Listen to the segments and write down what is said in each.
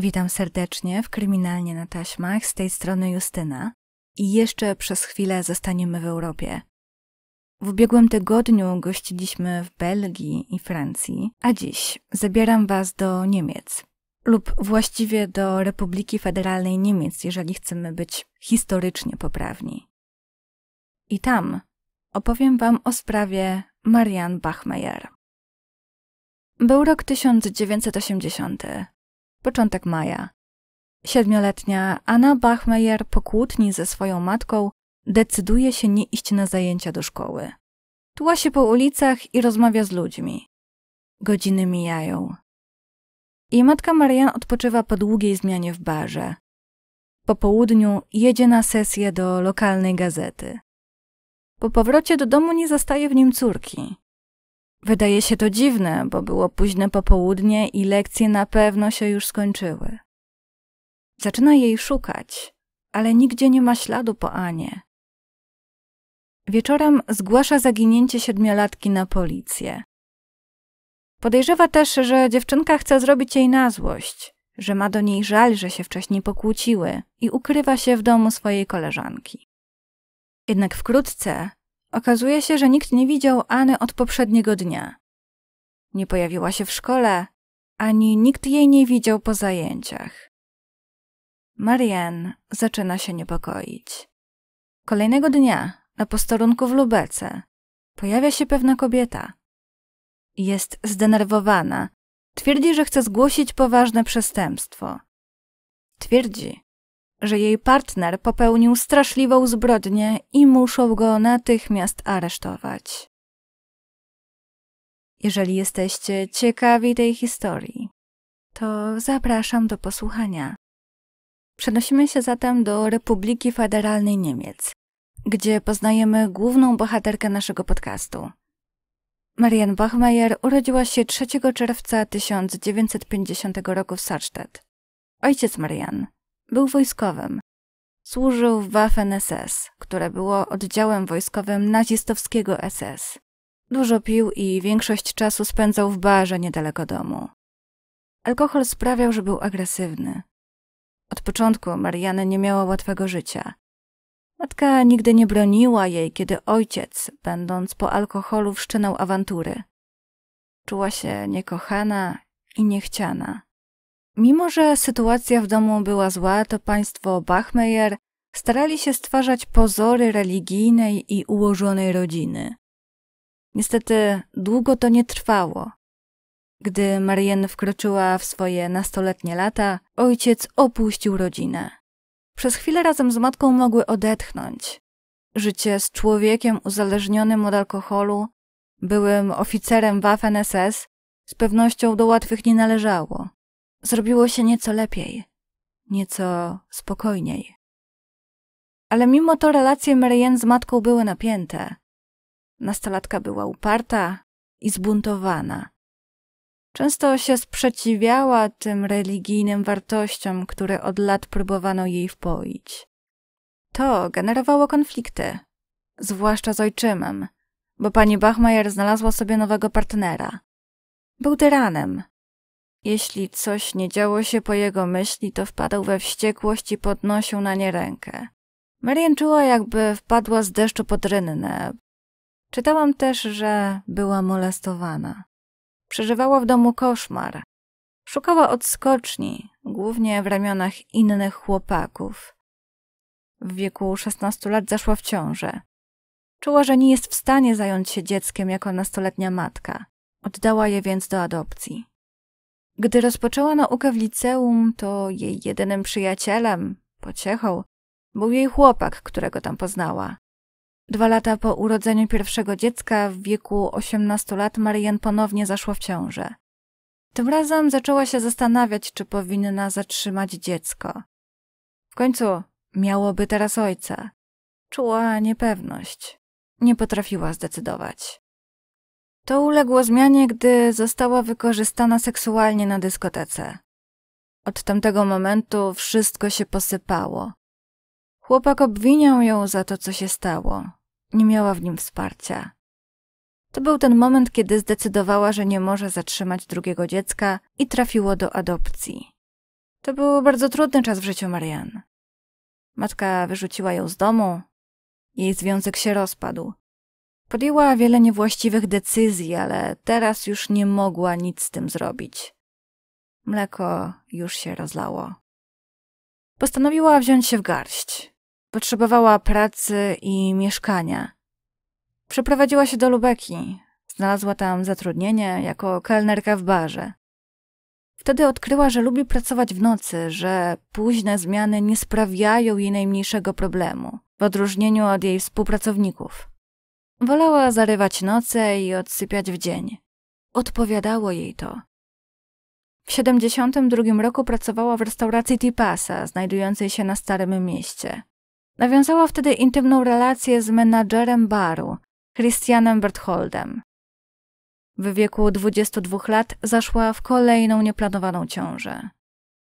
Witam serdecznie w Kryminalnie na Taśmach z tej strony Justyna i jeszcze przez chwilę zostaniemy w Europie. W ubiegłym tygodniu gościliśmy w Belgii i Francji, a dziś zabieram Was do Niemiec lub właściwie do Republiki Federalnej Niemiec, jeżeli chcemy być historycznie poprawni. I tam opowiem Wam o sprawie Marian Bachmeier. Był rok 1980 początek maja. Siedmioletnia Anna Bachmeyer po kłótni ze swoją matką decyduje się nie iść na zajęcia do szkoły. Tuła się po ulicach i rozmawia z ludźmi. Godziny mijają. I matka Marian odpoczywa po długiej zmianie w barze. Po południu jedzie na sesję do lokalnej gazety. Po powrocie do domu nie zastaje w nim córki. Wydaje się to dziwne, bo było późne popołudnie i lekcje na pewno się już skończyły. Zaczyna jej szukać, ale nigdzie nie ma śladu po Anie. Wieczorem zgłasza zaginięcie siedmiolatki na policję. Podejrzewa też, że dziewczynka chce zrobić jej na złość, że ma do niej żal, że się wcześniej pokłóciły i ukrywa się w domu swojej koleżanki. Jednak wkrótce Okazuje się, że nikt nie widział Anny od poprzedniego dnia. Nie pojawiła się w szkole, ani nikt jej nie widział po zajęciach. Marianne zaczyna się niepokoić. Kolejnego dnia, na posterunku w Lubece, pojawia się pewna kobieta. Jest zdenerwowana. Twierdzi, że chce zgłosić poważne przestępstwo. Twierdzi, że jej partner popełnił straszliwą zbrodnię i muszą go natychmiast aresztować. Jeżeli jesteście ciekawi tej historii, to zapraszam do posłuchania. Przenosimy się zatem do Republiki Federalnej Niemiec, gdzie poznajemy główną bohaterkę naszego podcastu. Marian Bachmeier urodziła się 3 czerwca 1950 roku w Sarstedt. Ojciec Marian, był wojskowym. Służył w Waffen-SS, które było oddziałem wojskowym nazistowskiego SS. Dużo pił i większość czasu spędzał w barze niedaleko domu. Alkohol sprawiał, że był agresywny. Od początku Marianne nie miała łatwego życia. Matka nigdy nie broniła jej, kiedy ojciec, będąc po alkoholu, wszczynał awantury. Czuła się niekochana i niechciana. Mimo, że sytuacja w domu była zła, to państwo Bachmeyer starali się stwarzać pozory religijnej i ułożonej rodziny. Niestety długo to nie trwało. Gdy Marianne wkroczyła w swoje nastoletnie lata, ojciec opuścił rodzinę. Przez chwilę razem z matką mogły odetchnąć. Życie z człowiekiem uzależnionym od alkoholu, byłym oficerem Waffen SS, z pewnością do łatwych nie należało zrobiło się nieco lepiej, nieco spokojniej. Ale mimo to relacje Maryen z matką były napięte. Nastolatka była uparta i zbuntowana. Często się sprzeciwiała tym religijnym wartościom, które od lat próbowano jej wpoić. To generowało konflikty, zwłaszcza z ojczymem, bo pani Bachmajer znalazła sobie nowego partnera. Był tyranem, jeśli coś nie działo się po jego myśli, to wpadał we wściekłość i podnosił na nie rękę. Marian czuła, jakby wpadła z deszczu pod rynnę. Czytałam też, że była molestowana. Przeżywała w domu koszmar. Szukała odskoczni, głównie w ramionach innych chłopaków. W wieku 16 lat zaszła w ciążę. Czuła, że nie jest w stanie zająć się dzieckiem jako nastoletnia matka. Oddała je więc do adopcji. Gdy rozpoczęła naukę w liceum, to jej jedynym przyjacielem, pociechą, był jej chłopak, którego tam poznała. Dwa lata po urodzeniu pierwszego dziecka, w wieku 18 lat, Marian ponownie zaszła w ciążę. Tym razem zaczęła się zastanawiać, czy powinna zatrzymać dziecko. W końcu miałoby teraz ojca. Czuła niepewność. Nie potrafiła zdecydować. To uległo zmianie, gdy została wykorzystana seksualnie na dyskotece. Od tamtego momentu wszystko się posypało. Chłopak obwiniał ją za to, co się stało. Nie miała w nim wsparcia. To był ten moment, kiedy zdecydowała, że nie może zatrzymać drugiego dziecka i trafiło do adopcji. To był bardzo trudny czas w życiu Marian. Matka wyrzuciła ją z domu, jej związek się rozpadł. Podjęła wiele niewłaściwych decyzji, ale teraz już nie mogła nic z tym zrobić. Mleko już się rozlało. Postanowiła wziąć się w garść. Potrzebowała pracy i mieszkania. Przeprowadziła się do Lubeki. Znalazła tam zatrudnienie jako kelnerka w barze. Wtedy odkryła, że lubi pracować w nocy, że późne zmiany nie sprawiają jej najmniejszego problemu, w odróżnieniu od jej współpracowników. Wolała zarywać noce i odsypiać w dzień. Odpowiadało jej to. W 72 roku pracowała w restauracji Tipasa, znajdującej się na Starym Mieście. Nawiązała wtedy intymną relację z menadżerem baru, Christianem Bertholdem. W wieku 22 lat zaszła w kolejną nieplanowaną ciążę.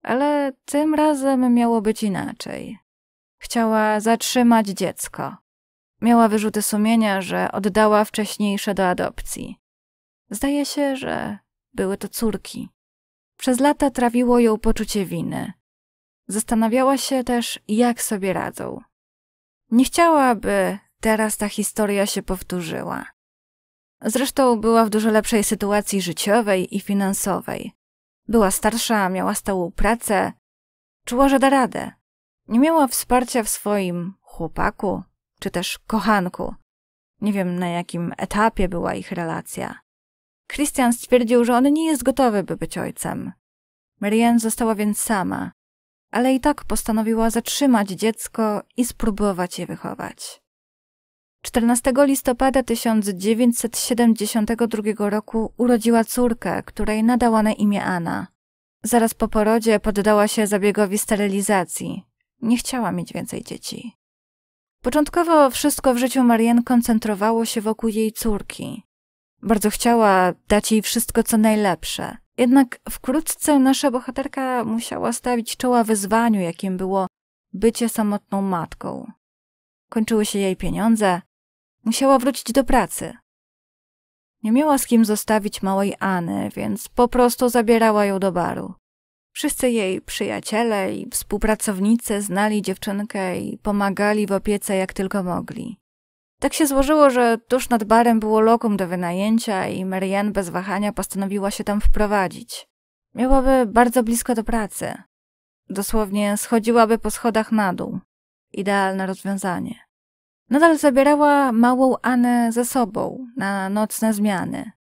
Ale tym razem miało być inaczej. Chciała zatrzymać dziecko. Miała wyrzuty sumienia, że oddała wcześniejsze do adopcji. Zdaje się, że były to córki. Przez lata trawiło ją poczucie winy. Zastanawiała się też, jak sobie radzą. Nie chciała, by teraz ta historia się powtórzyła. Zresztą była w dużo lepszej sytuacji życiowej i finansowej. Była starsza, miała stałą pracę, czuła, że da radę. Nie miała wsparcia w swoim chłopaku, czy też kochanku. Nie wiem na jakim etapie była ich relacja. Christian stwierdził, że on nie jest gotowy, by być ojcem. Marianne została więc sama, ale i tak postanowiła zatrzymać dziecko i spróbować je wychować. 14 listopada 1972 roku urodziła córkę, której nadała na imię Anna. Zaraz po porodzie poddała się zabiegowi sterylizacji. Nie chciała mieć więcej dzieci. Początkowo wszystko w życiu Marian koncentrowało się wokół jej córki. Bardzo chciała dać jej wszystko co najlepsze. Jednak wkrótce nasza bohaterka musiała stawić czoła wyzwaniu, jakim było bycie samotną matką. Kończyły się jej pieniądze, musiała wrócić do pracy. Nie miała z kim zostawić małej Anny, więc po prostu zabierała ją do baru. Wszyscy jej przyjaciele i współpracownicy znali dziewczynkę i pomagali w opiece jak tylko mogli. Tak się złożyło, że tuż nad barem było lokum do wynajęcia i Marianne bez wahania postanowiła się tam wprowadzić. Miałaby bardzo blisko do pracy. Dosłownie schodziłaby po schodach na dół. Idealne rozwiązanie. Nadal zabierała małą Anę ze sobą na nocne zmiany.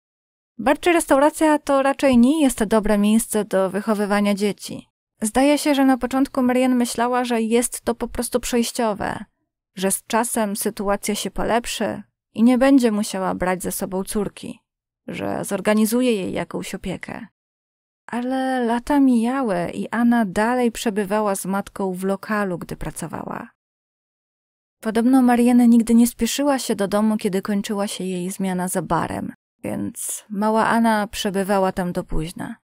Barczy restauracja to raczej nie jest dobre miejsce do wychowywania dzieci. Zdaje się, że na początku Marian myślała, że jest to po prostu przejściowe, że z czasem sytuacja się polepszy i nie będzie musiała brać ze sobą córki, że zorganizuje jej jakąś opiekę. Ale lata mijały i Anna dalej przebywała z matką w lokalu, gdy pracowała. Podobno Marianne nigdy nie spieszyła się do domu, kiedy kończyła się jej zmiana za barem więc mała Anna przebywała tam do późna.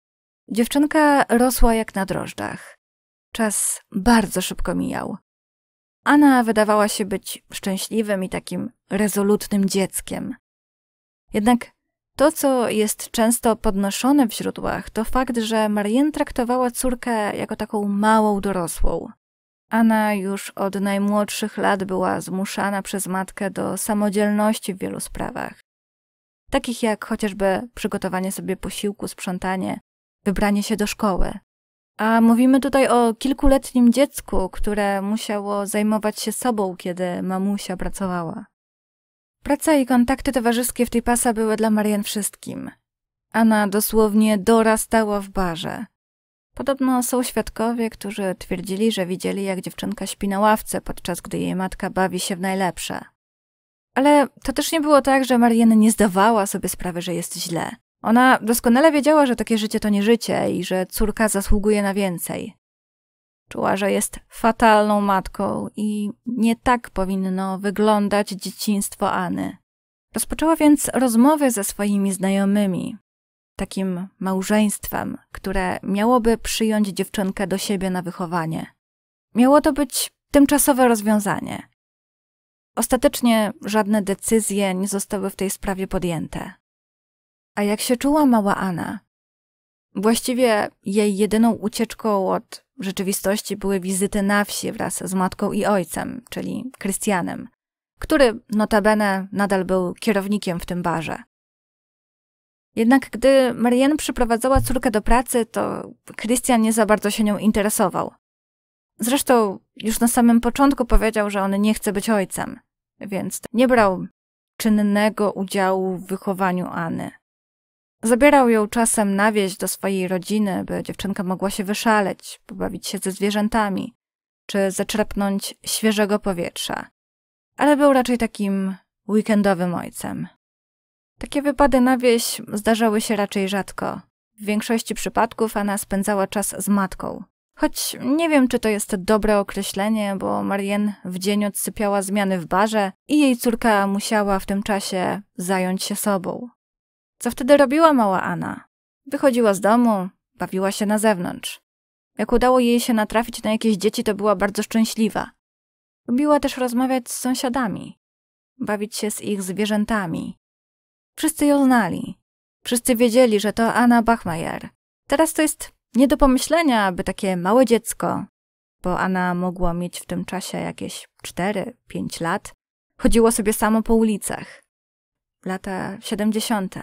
Dziewczynka rosła jak na drożdżach. Czas bardzo szybko mijał. Anna wydawała się być szczęśliwym i takim rezolutnym dzieckiem. Jednak to, co jest często podnoszone w źródłach, to fakt, że Marianne traktowała córkę jako taką małą dorosłą. Anna już od najmłodszych lat była zmuszana przez matkę do samodzielności w wielu sprawach takich jak chociażby przygotowanie sobie posiłku, sprzątanie, wybranie się do szkoły. A mówimy tutaj o kilkuletnim dziecku, które musiało zajmować się sobą, kiedy mamusia pracowała. Praca i kontakty towarzyskie w tej pasa były dla Marian wszystkim. Anna dosłownie dorastała w barze. Podobno są świadkowie, którzy twierdzili, że widzieli, jak dziewczynka śpi na ławce, podczas gdy jej matka bawi się w najlepsze. Ale to też nie było tak, że Marianne nie zdawała sobie sprawy, że jest źle. Ona doskonale wiedziała, że takie życie to nie życie i że córka zasługuje na więcej. Czuła, że jest fatalną matką i nie tak powinno wyglądać dzieciństwo Anny. Rozpoczęła więc rozmowy ze swoimi znajomymi, takim małżeństwem, które miałoby przyjąć dziewczynkę do siebie na wychowanie. Miało to być tymczasowe rozwiązanie. Ostatecznie żadne decyzje nie zostały w tej sprawie podjęte. A jak się czuła mała Anna? Właściwie jej jedyną ucieczką od rzeczywistości były wizyty na wsi wraz z matką i ojcem, czyli Krystianem, który notabene nadal był kierownikiem w tym barze. Jednak gdy Marianne przyprowadzała córkę do pracy, to Krystian nie za bardzo się nią interesował. Zresztą już na samym początku powiedział, że on nie chce być ojcem więc nie brał czynnego udziału w wychowaniu Anny. Zabierał ją czasem na wieś do swojej rodziny, by dziewczynka mogła się wyszaleć, pobawić się ze zwierzętami, czy zaczerpnąć świeżego powietrza. Ale był raczej takim weekendowym ojcem. Takie wypady na wieś zdarzały się raczej rzadko. W większości przypadków Anna spędzała czas z matką, Choć nie wiem, czy to jest dobre określenie, bo Marianne w dzień odsypiała zmiany w barze i jej córka musiała w tym czasie zająć się sobą. Co wtedy robiła mała Anna? Wychodziła z domu, bawiła się na zewnątrz. Jak udało jej się natrafić na jakieś dzieci, to była bardzo szczęśliwa. Lubiła też rozmawiać z sąsiadami, bawić się z ich zwierzętami. Wszyscy ją znali. Wszyscy wiedzieli, że to Anna Bachmajer. Teraz to jest nie do pomyślenia, aby takie małe dziecko, bo Anna mogła mieć w tym czasie jakieś 4-5 lat, chodziło sobie samo po ulicach. Lata 70.,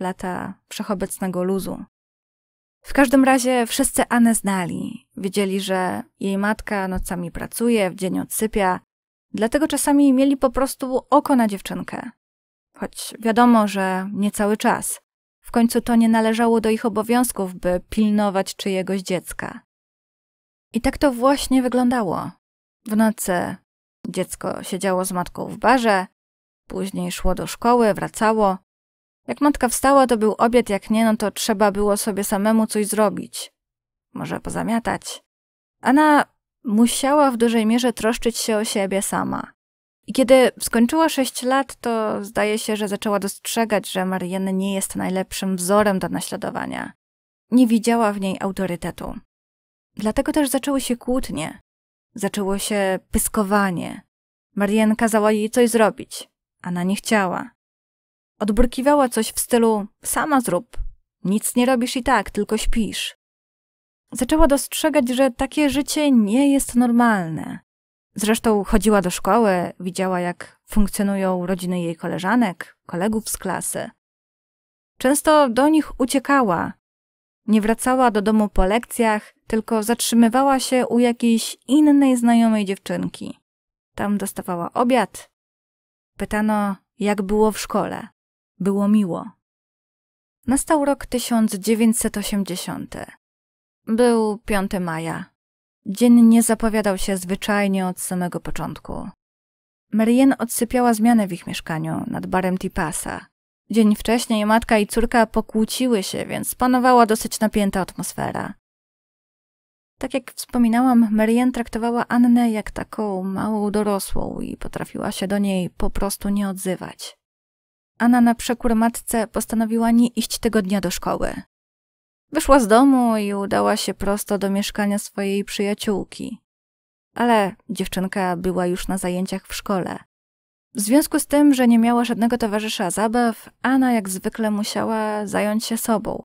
lata wszechobecnego luzu. W każdym razie wszyscy Anę znali. Wiedzieli, że jej matka nocami pracuje, w dzień odsypia, dlatego czasami mieli po prostu oko na dziewczynkę. Choć wiadomo, że nie cały czas. W końcu to nie należało do ich obowiązków, by pilnować czyjegoś dziecka. I tak to właśnie wyglądało. W nocy dziecko siedziało z matką w barze, później szło do szkoły, wracało. Jak matka wstała, to był obiad, jak nie, no to trzeba było sobie samemu coś zrobić. Może pozamiatać. Anna musiała w dużej mierze troszczyć się o siebie sama. I kiedy skończyła 6 lat, to zdaje się, że zaczęła dostrzegać, że Marianne nie jest najlepszym wzorem do naśladowania. Nie widziała w niej autorytetu. Dlatego też zaczęły się kłótnie. Zaczęło się pyskowanie. Marianne kazała jej coś zrobić. na nie chciała. Odburkiwała coś w stylu sama zrób. Nic nie robisz i tak, tylko śpisz. Zaczęła dostrzegać, że takie życie nie jest normalne. Zresztą chodziła do szkoły, widziała jak funkcjonują rodziny jej koleżanek, kolegów z klasy. Często do nich uciekała. Nie wracała do domu po lekcjach, tylko zatrzymywała się u jakiejś innej znajomej dziewczynki. Tam dostawała obiad. Pytano, jak było w szkole. Było miło. Nastał rok 1980. Był 5 maja. Dzień nie zapowiadał się zwyczajnie od samego początku. Marien odsypiała zmianę w ich mieszkaniu nad barem Tipasa. Dzień wcześniej matka i córka pokłóciły się, więc panowała dosyć napięta atmosfera. Tak jak wspominałam, Marian traktowała Annę jak taką małą dorosłą i potrafiła się do niej po prostu nie odzywać. Anna na przekór matce postanowiła nie iść tego dnia do szkoły. Wyszła z domu i udała się prosto do mieszkania swojej przyjaciółki. Ale dziewczynka była już na zajęciach w szkole. W związku z tym, że nie miała żadnego towarzysza zabaw, Anna jak zwykle musiała zająć się sobą.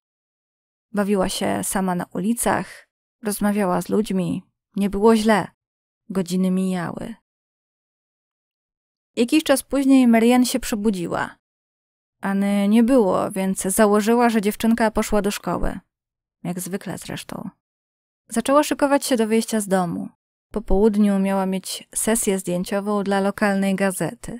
Bawiła się sama na ulicach, rozmawiała z ludźmi, nie było źle. Godziny mijały. Jakiś czas później Marian się przebudziła. Anny nie było, więc założyła, że dziewczynka poszła do szkoły jak zwykle zresztą. Zaczęła szykować się do wyjścia z domu. Po południu miała mieć sesję zdjęciową dla lokalnej gazety.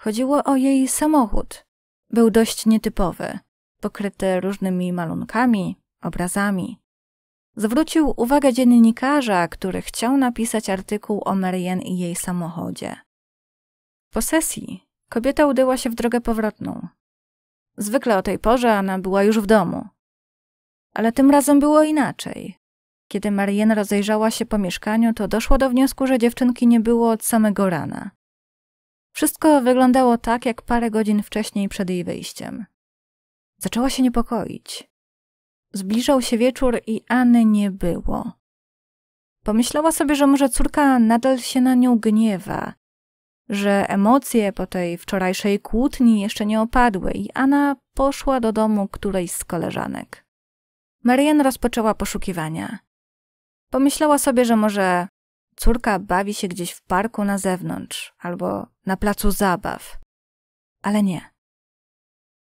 Chodziło o jej samochód. Był dość nietypowy, pokryty różnymi malunkami, obrazami. Zwrócił uwagę dziennikarza, który chciał napisać artykuł o Marian i jej samochodzie. Po sesji kobieta udyła się w drogę powrotną. Zwykle o tej porze ona była już w domu, ale tym razem było inaczej. Kiedy Marjena rozejrzała się po mieszkaniu, to doszło do wniosku, że dziewczynki nie było od samego rana. Wszystko wyglądało tak, jak parę godzin wcześniej przed jej wyjściem. Zaczęła się niepokoić. Zbliżał się wieczór i Anny nie było. Pomyślała sobie, że może córka nadal się na nią gniewa, że emocje po tej wczorajszej kłótni jeszcze nie opadły i Anna poszła do domu którejś z koleżanek. Marian rozpoczęła poszukiwania. Pomyślała sobie, że może córka bawi się gdzieś w parku na zewnątrz albo na placu zabaw. Ale nie.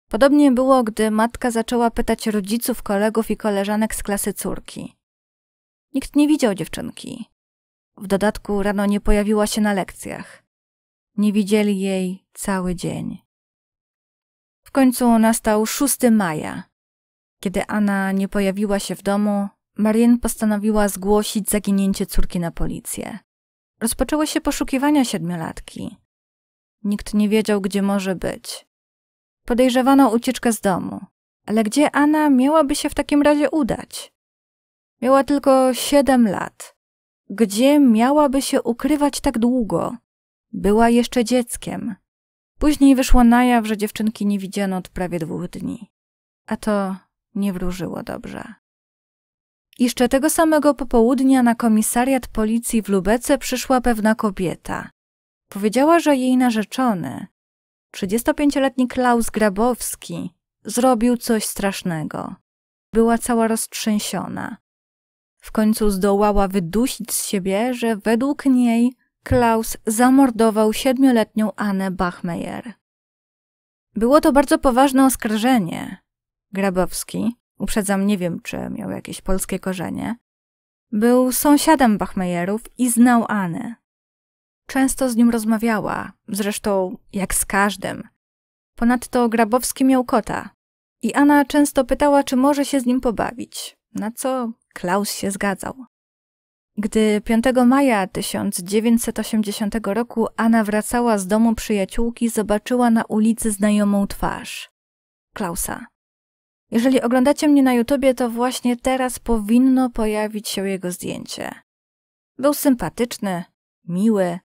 Podobnie było, gdy matka zaczęła pytać rodziców, kolegów i koleżanek z klasy córki. Nikt nie widział dziewczynki. W dodatku rano nie pojawiła się na lekcjach. Nie widzieli jej cały dzień. W końcu nastał 6 maja, kiedy Anna nie pojawiła się w domu, Marian postanowiła zgłosić zaginięcie córki na policję. Rozpoczęły się poszukiwania siedmiolatki. Nikt nie wiedział, gdzie może być. Podejrzewano ucieczkę z domu, ale gdzie Anna miałaby się w takim razie udać? Miała tylko siedem lat. Gdzie miałaby się ukrywać tak długo? Była jeszcze dzieckiem. Później wyszło na jaw, że dziewczynki nie widziano od prawie dwóch dni. A to nie wróżyło dobrze. Jeszcze tego samego popołudnia na komisariat policji w Lubece przyszła pewna kobieta. Powiedziała, że jej narzeczony, 35-letni Klaus Grabowski, zrobił coś strasznego. Była cała roztrzęsiona. W końcu zdołała wydusić z siebie, że według niej Klaus zamordował siedmioletnią Anę Bachmeier. Było to bardzo poważne oskarżenie, Grabowski, uprzedzam, nie wiem czy miał jakieś polskie korzenie, był sąsiadem Bachmejerów i znał Anę. Często z nim rozmawiała, zresztą jak z każdym. Ponadto Grabowski miał kota i Anna często pytała, czy może się z nim pobawić, na co Klaus się zgadzał. Gdy 5 maja 1980 roku Anna wracała z domu przyjaciółki, zobaczyła na ulicy znajomą twarz Klausa. Jeżeli oglądacie mnie na YouTubie, to właśnie teraz powinno pojawić się jego zdjęcie. Był sympatyczny, miły,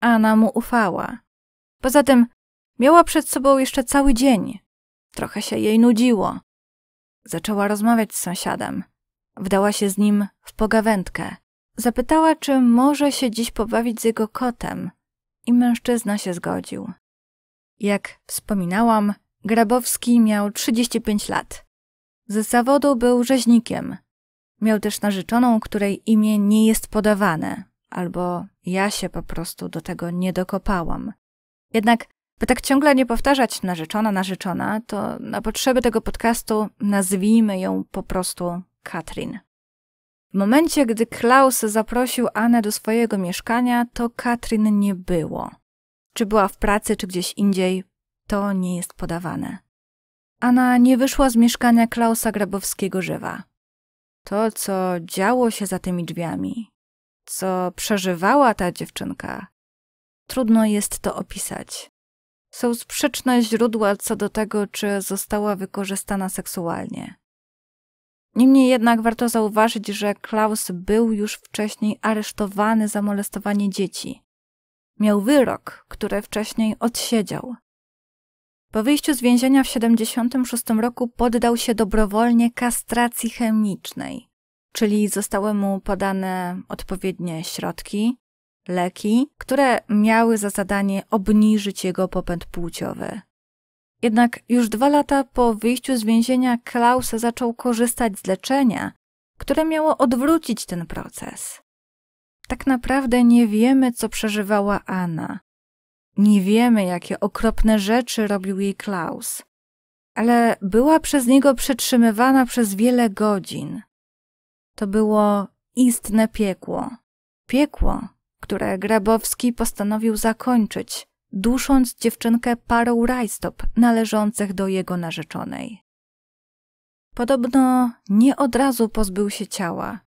a Anna mu ufała. Poza tym miała przed sobą jeszcze cały dzień. Trochę się jej nudziło. Zaczęła rozmawiać z sąsiadem. Wdała się z nim w pogawędkę. Zapytała, czy może się dziś pobawić z jego kotem i mężczyzna się zgodził. Jak wspominałam, Grabowski miał 35 lat. Ze zawodu był rzeźnikiem. Miał też narzeczoną, której imię nie jest podawane, albo ja się po prostu do tego nie dokopałam. Jednak, by tak ciągle nie powtarzać narzeczona, narzeczona, to na potrzeby tego podcastu nazwijmy ją po prostu Katrin. W momencie, gdy Klaus zaprosił Anę do swojego mieszkania, to Katrin nie było. Czy była w pracy, czy gdzieś indziej, to nie jest podawane. Anna nie wyszła z mieszkania Klausa Grabowskiego żywa. To, co działo się za tymi drzwiami, co przeżywała ta dziewczynka, trudno jest to opisać. Są sprzeczne źródła co do tego, czy została wykorzystana seksualnie. Niemniej jednak warto zauważyć, że Klaus był już wcześniej aresztowany za molestowanie dzieci. Miał wyrok, który wcześniej odsiedział. Po wyjściu z więzienia w 76 roku poddał się dobrowolnie kastracji chemicznej, czyli zostały mu podane odpowiednie środki, leki, które miały za zadanie obniżyć jego popęd płciowy. Jednak już dwa lata po wyjściu z więzienia Klaus zaczął korzystać z leczenia, które miało odwrócić ten proces. Tak naprawdę nie wiemy, co przeżywała Anna, nie wiemy, jakie okropne rzeczy robił jej Klaus, ale była przez niego przetrzymywana przez wiele godzin. To było istne piekło. Piekło, które Grabowski postanowił zakończyć, dusząc dziewczynkę parą rajstop należących do jego narzeczonej. Podobno nie od razu pozbył się ciała,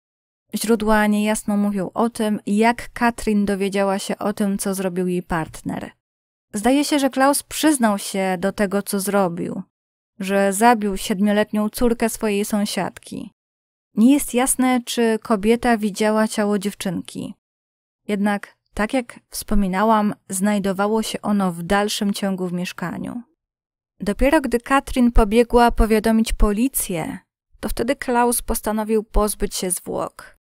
Źródła niejasno mówią o tym, jak Katrin dowiedziała się o tym, co zrobił jej partner. Zdaje się, że Klaus przyznał się do tego, co zrobił, że zabił siedmioletnią córkę swojej sąsiadki. Nie jest jasne, czy kobieta widziała ciało dziewczynki. Jednak, tak jak wspominałam, znajdowało się ono w dalszym ciągu w mieszkaniu. Dopiero gdy Katrin pobiegła powiadomić policję, to wtedy Klaus postanowił pozbyć się zwłok.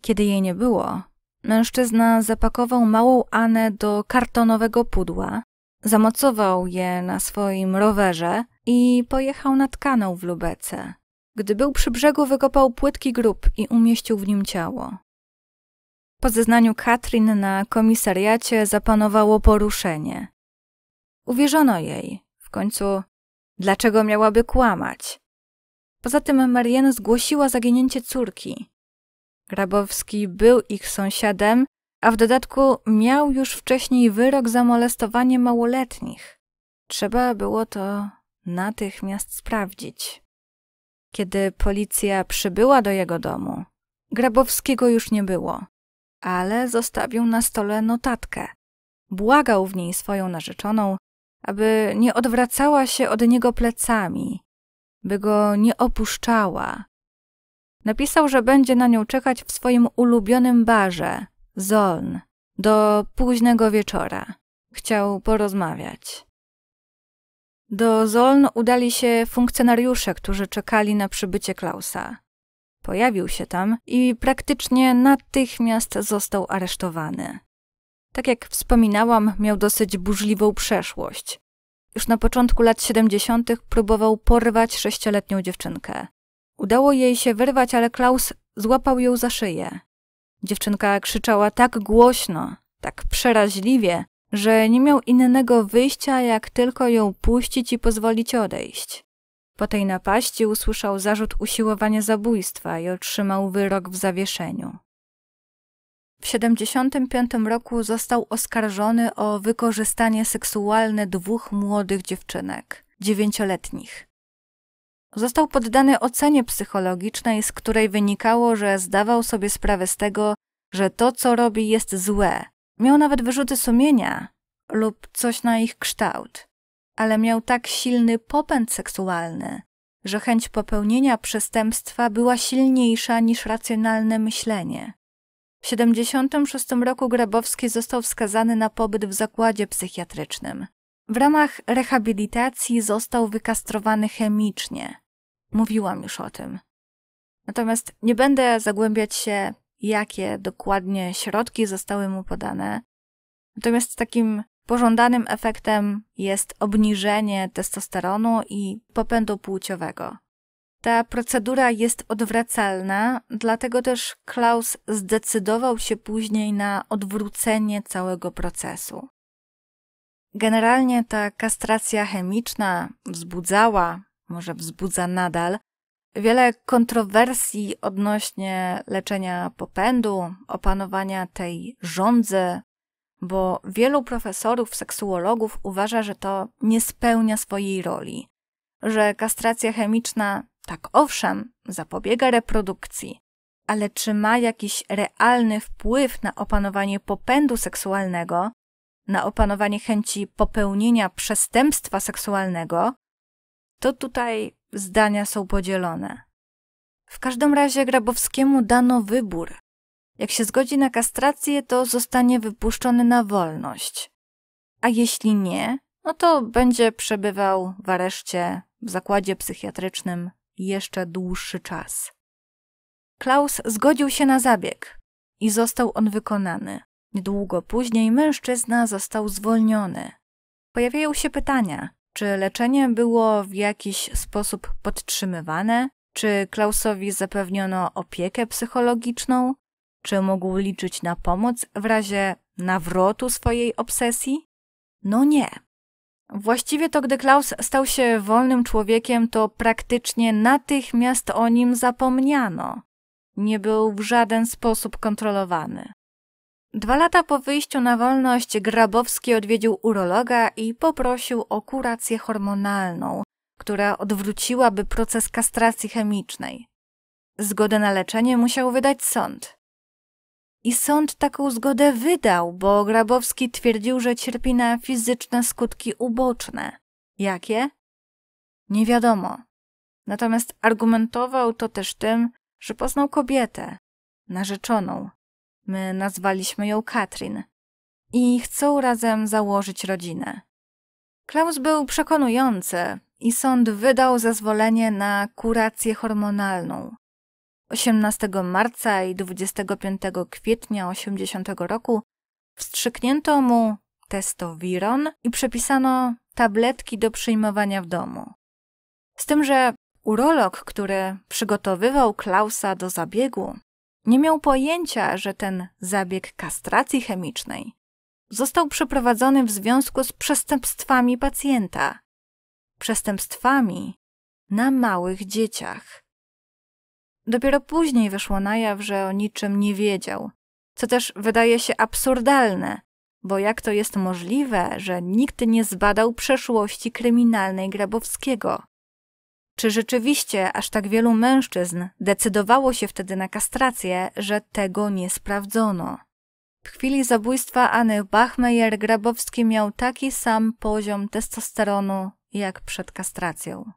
Kiedy jej nie było, mężczyzna zapakował małą Anę do kartonowego pudła, zamocował je na swoim rowerze i pojechał nad kanał w Lubece. Gdy był przy brzegu, wykopał płytki grób i umieścił w nim ciało. Po zeznaniu Katrin na komisariacie zapanowało poruszenie. Uwierzono jej. W końcu, dlaczego miałaby kłamać? Poza tym Marianne zgłosiła zaginięcie córki. Grabowski był ich sąsiadem, a w dodatku miał już wcześniej wyrok za molestowanie małoletnich. Trzeba było to natychmiast sprawdzić. Kiedy policja przybyła do jego domu, Grabowskiego już nie było, ale zostawił na stole notatkę. Błagał w niej swoją narzeczoną, aby nie odwracała się od niego plecami, by go nie opuszczała, Napisał, że będzie na nią czekać w swoim ulubionym barze, Zoln, do późnego wieczora. Chciał porozmawiać. Do Zoln udali się funkcjonariusze, którzy czekali na przybycie Klausa. Pojawił się tam i praktycznie natychmiast został aresztowany. Tak jak wspominałam, miał dosyć burzliwą przeszłość. Już na początku lat 70. próbował porwać sześcioletnią dziewczynkę. Udało jej się wyrwać, ale Klaus złapał ją za szyję. Dziewczynka krzyczała tak głośno, tak przeraźliwie, że nie miał innego wyjścia, jak tylko ją puścić i pozwolić odejść. Po tej napaści usłyszał zarzut usiłowania zabójstwa i otrzymał wyrok w zawieszeniu. W 75 roku został oskarżony o wykorzystanie seksualne dwóch młodych dziewczynek, dziewięcioletnich. Został poddany ocenie psychologicznej, z której wynikało, że zdawał sobie sprawę z tego, że to, co robi, jest złe. Miał nawet wyrzuty sumienia lub coś na ich kształt, ale miał tak silny popęd seksualny, że chęć popełnienia przestępstwa była silniejsza niż racjonalne myślenie. W 76 roku Grabowski został wskazany na pobyt w zakładzie psychiatrycznym. W ramach rehabilitacji został wykastrowany chemicznie. Mówiłam już o tym. Natomiast nie będę zagłębiać się, jakie dokładnie środki zostały mu podane. Natomiast takim pożądanym efektem jest obniżenie testosteronu i popędu płciowego. Ta procedura jest odwracalna, dlatego też Klaus zdecydował się później na odwrócenie całego procesu. Generalnie ta kastracja chemiczna wzbudzała może wzbudza nadal, wiele kontrowersji odnośnie leczenia popędu, opanowania tej żądzy, bo wielu profesorów, seksuologów uważa, że to nie spełnia swojej roli, że kastracja chemiczna, tak owszem, zapobiega reprodukcji, ale czy ma jakiś realny wpływ na opanowanie popędu seksualnego, na opanowanie chęci popełnienia przestępstwa seksualnego, to tutaj zdania są podzielone. W każdym razie Grabowskiemu dano wybór. Jak się zgodzi na kastrację, to zostanie wypuszczony na wolność. A jeśli nie, no to będzie przebywał w areszcie w zakładzie psychiatrycznym jeszcze dłuższy czas. Klaus zgodził się na zabieg i został on wykonany. Niedługo później mężczyzna został zwolniony. Pojawiają się pytania, czy leczenie było w jakiś sposób podtrzymywane? Czy Klausowi zapewniono opiekę psychologiczną? Czy mógł liczyć na pomoc w razie nawrotu swojej obsesji? No nie. Właściwie to, gdy Klaus stał się wolnym człowiekiem, to praktycznie natychmiast o nim zapomniano. Nie był w żaden sposób kontrolowany. Dwa lata po wyjściu na wolność Grabowski odwiedził urologa i poprosił o kurację hormonalną, która odwróciłaby proces kastracji chemicznej. Zgodę na leczenie musiał wydać sąd. I sąd taką zgodę wydał, bo Grabowski twierdził, że cierpi na fizyczne skutki uboczne. Jakie? Nie wiadomo. Natomiast argumentował to też tym, że poznał kobietę, narzeczoną, My nazwaliśmy ją Katrin. I chcą razem założyć rodzinę. Klaus był przekonujący i sąd wydał zezwolenie na kurację hormonalną. 18 marca i 25 kwietnia 80 roku wstrzyknięto mu testowiron i przepisano tabletki do przyjmowania w domu. Z tym, że urolog, który przygotowywał Klausa do zabiegu, nie miał pojęcia, że ten zabieg kastracji chemicznej został przeprowadzony w związku z przestępstwami pacjenta, przestępstwami na małych dzieciach. Dopiero później wyszło na jaw, że o niczym nie wiedział, co też wydaje się absurdalne, bo jak to jest możliwe, że nikt nie zbadał przeszłości kryminalnej Grabowskiego? Czy rzeczywiście aż tak wielu mężczyzn decydowało się wtedy na kastrację, że tego nie sprawdzono? W chwili zabójstwa Anny Bachmeier Grabowski miał taki sam poziom testosteronu jak przed kastracją.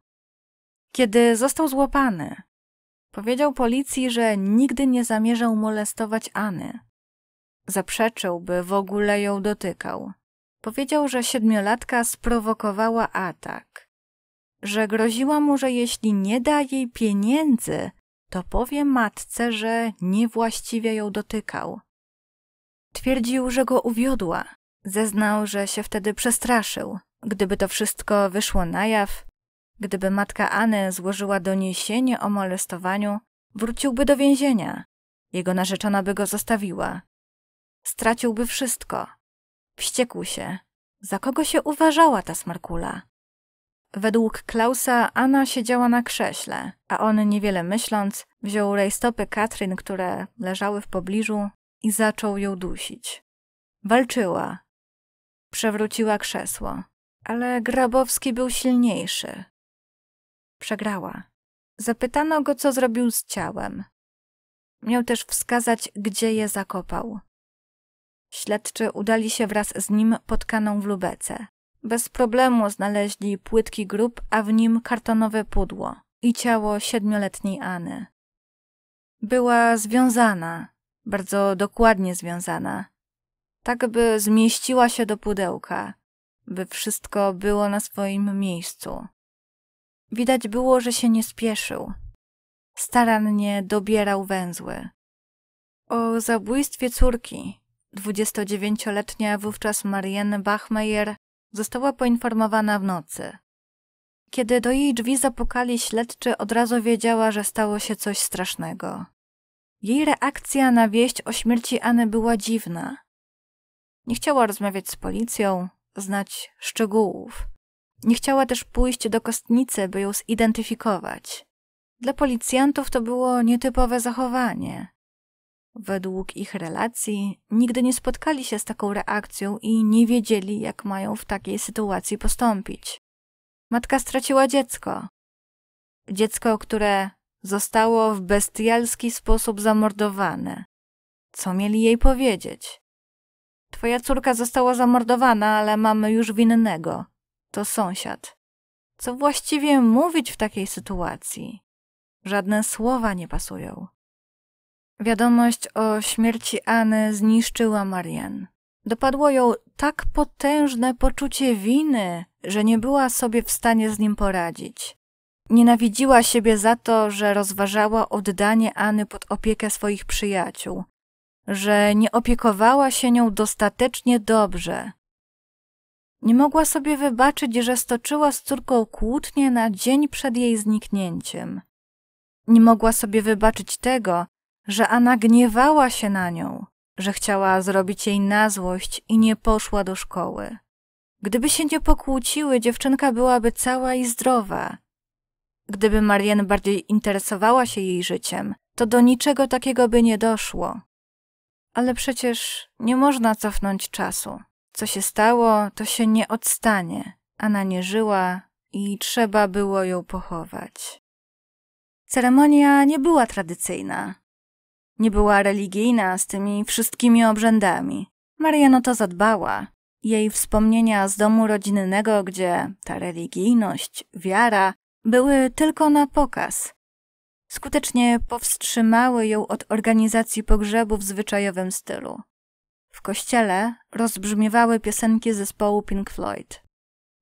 Kiedy został złapany, powiedział policji, że nigdy nie zamierzał molestować Anny. Zaprzeczył, by w ogóle ją dotykał. Powiedział, że siedmiolatka sprowokowała atak że groziła mu, że jeśli nie da jej pieniędzy, to powie matce, że niewłaściwie ją dotykał. Twierdził, że go uwiodła. Zeznał, że się wtedy przestraszył. Gdyby to wszystko wyszło na jaw, gdyby matka Anne złożyła doniesienie o molestowaniu, wróciłby do więzienia. Jego narzeczona by go zostawiła. Straciłby wszystko. Wściekł się. Za kogo się uważała ta smarkula? Według Klausa Anna siedziała na krześle, a on niewiele myśląc wziął rejstopy Katrin, które leżały w pobliżu i zaczął ją dusić. Walczyła. Przewróciła krzesło, ale Grabowski był silniejszy. Przegrała. Zapytano go, co zrobił z ciałem. Miał też wskazać, gdzie je zakopał. Śledczy udali się wraz z nim pod kaną w Lubece. Bez problemu znaleźli płytki grób, a w nim kartonowe pudło i ciało siedmioletniej Anny. Była związana, bardzo dokładnie związana, tak by zmieściła się do pudełka, by wszystko było na swoim miejscu. Widać było, że się nie spieszył. Starannie dobierał węzły. O zabójstwie córki, 29-letnia wówczas Marianne Bachmeyer Została poinformowana w nocy. Kiedy do jej drzwi zapukali śledczy, od razu wiedziała, że stało się coś strasznego. Jej reakcja na wieść o śmierci Anny była dziwna. Nie chciała rozmawiać z policją, znać szczegółów. Nie chciała też pójść do kostnicy, by ją zidentyfikować. Dla policjantów to było nietypowe zachowanie. Według ich relacji nigdy nie spotkali się z taką reakcją i nie wiedzieli, jak mają w takiej sytuacji postąpić. Matka straciła dziecko. Dziecko, które zostało w bestialski sposób zamordowane. Co mieli jej powiedzieć? Twoja córka została zamordowana, ale mamy już winnego. To sąsiad. Co właściwie mówić w takiej sytuacji? Żadne słowa nie pasują. Wiadomość o śmierci Anny zniszczyła Marian. Dopadło ją tak potężne poczucie winy, że nie była sobie w stanie z nim poradzić. Nienawidziła siebie za to, że rozważała oddanie Anny pod opiekę swoich przyjaciół, że nie opiekowała się nią dostatecznie dobrze. Nie mogła sobie wybaczyć, że stoczyła z córką kłótnię na dzień przed jej zniknięciem. Nie mogła sobie wybaczyć tego, że Anna gniewała się na nią, że chciała zrobić jej na złość i nie poszła do szkoły. Gdyby się nie pokłóciły, dziewczynka byłaby cała i zdrowa. Gdyby Marianne bardziej interesowała się jej życiem, to do niczego takiego by nie doszło. Ale przecież nie można cofnąć czasu. Co się stało, to się nie odstanie. Anna nie żyła i trzeba było ją pochować. Ceremonia nie była tradycyjna. Nie była religijna z tymi wszystkimi obrzędami. Marian to zadbała. Jej wspomnienia z domu rodzinnego, gdzie ta religijność, wiara były tylko na pokaz. Skutecznie powstrzymały ją od organizacji pogrzebu w zwyczajowym stylu. W kościele rozbrzmiewały piosenki zespołu Pink Floyd.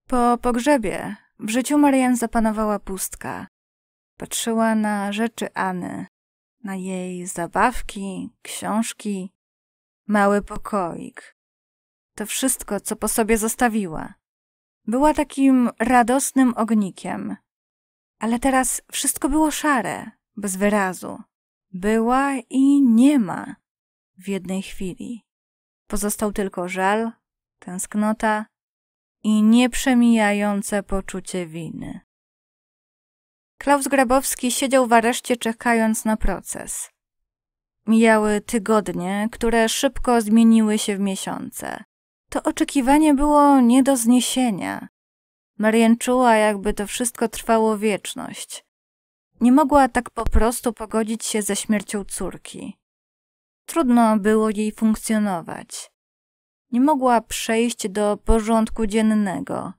Po pogrzebie w życiu Marian zapanowała pustka. Patrzyła na rzeczy Anny, na jej zabawki, książki, mały pokoik. To wszystko, co po sobie zostawiła. Była takim radosnym ognikiem. Ale teraz wszystko było szare, bez wyrazu. Była i nie ma w jednej chwili. Pozostał tylko żal, tęsknota i nieprzemijające poczucie winy. Klaus Grabowski siedział w areszcie czekając na proces. Mijały tygodnie, które szybko zmieniły się w miesiące. To oczekiwanie było nie do zniesienia. Marian czuła, jakby to wszystko trwało wieczność. Nie mogła tak po prostu pogodzić się ze śmiercią córki. Trudno było jej funkcjonować. Nie mogła przejść do porządku dziennego.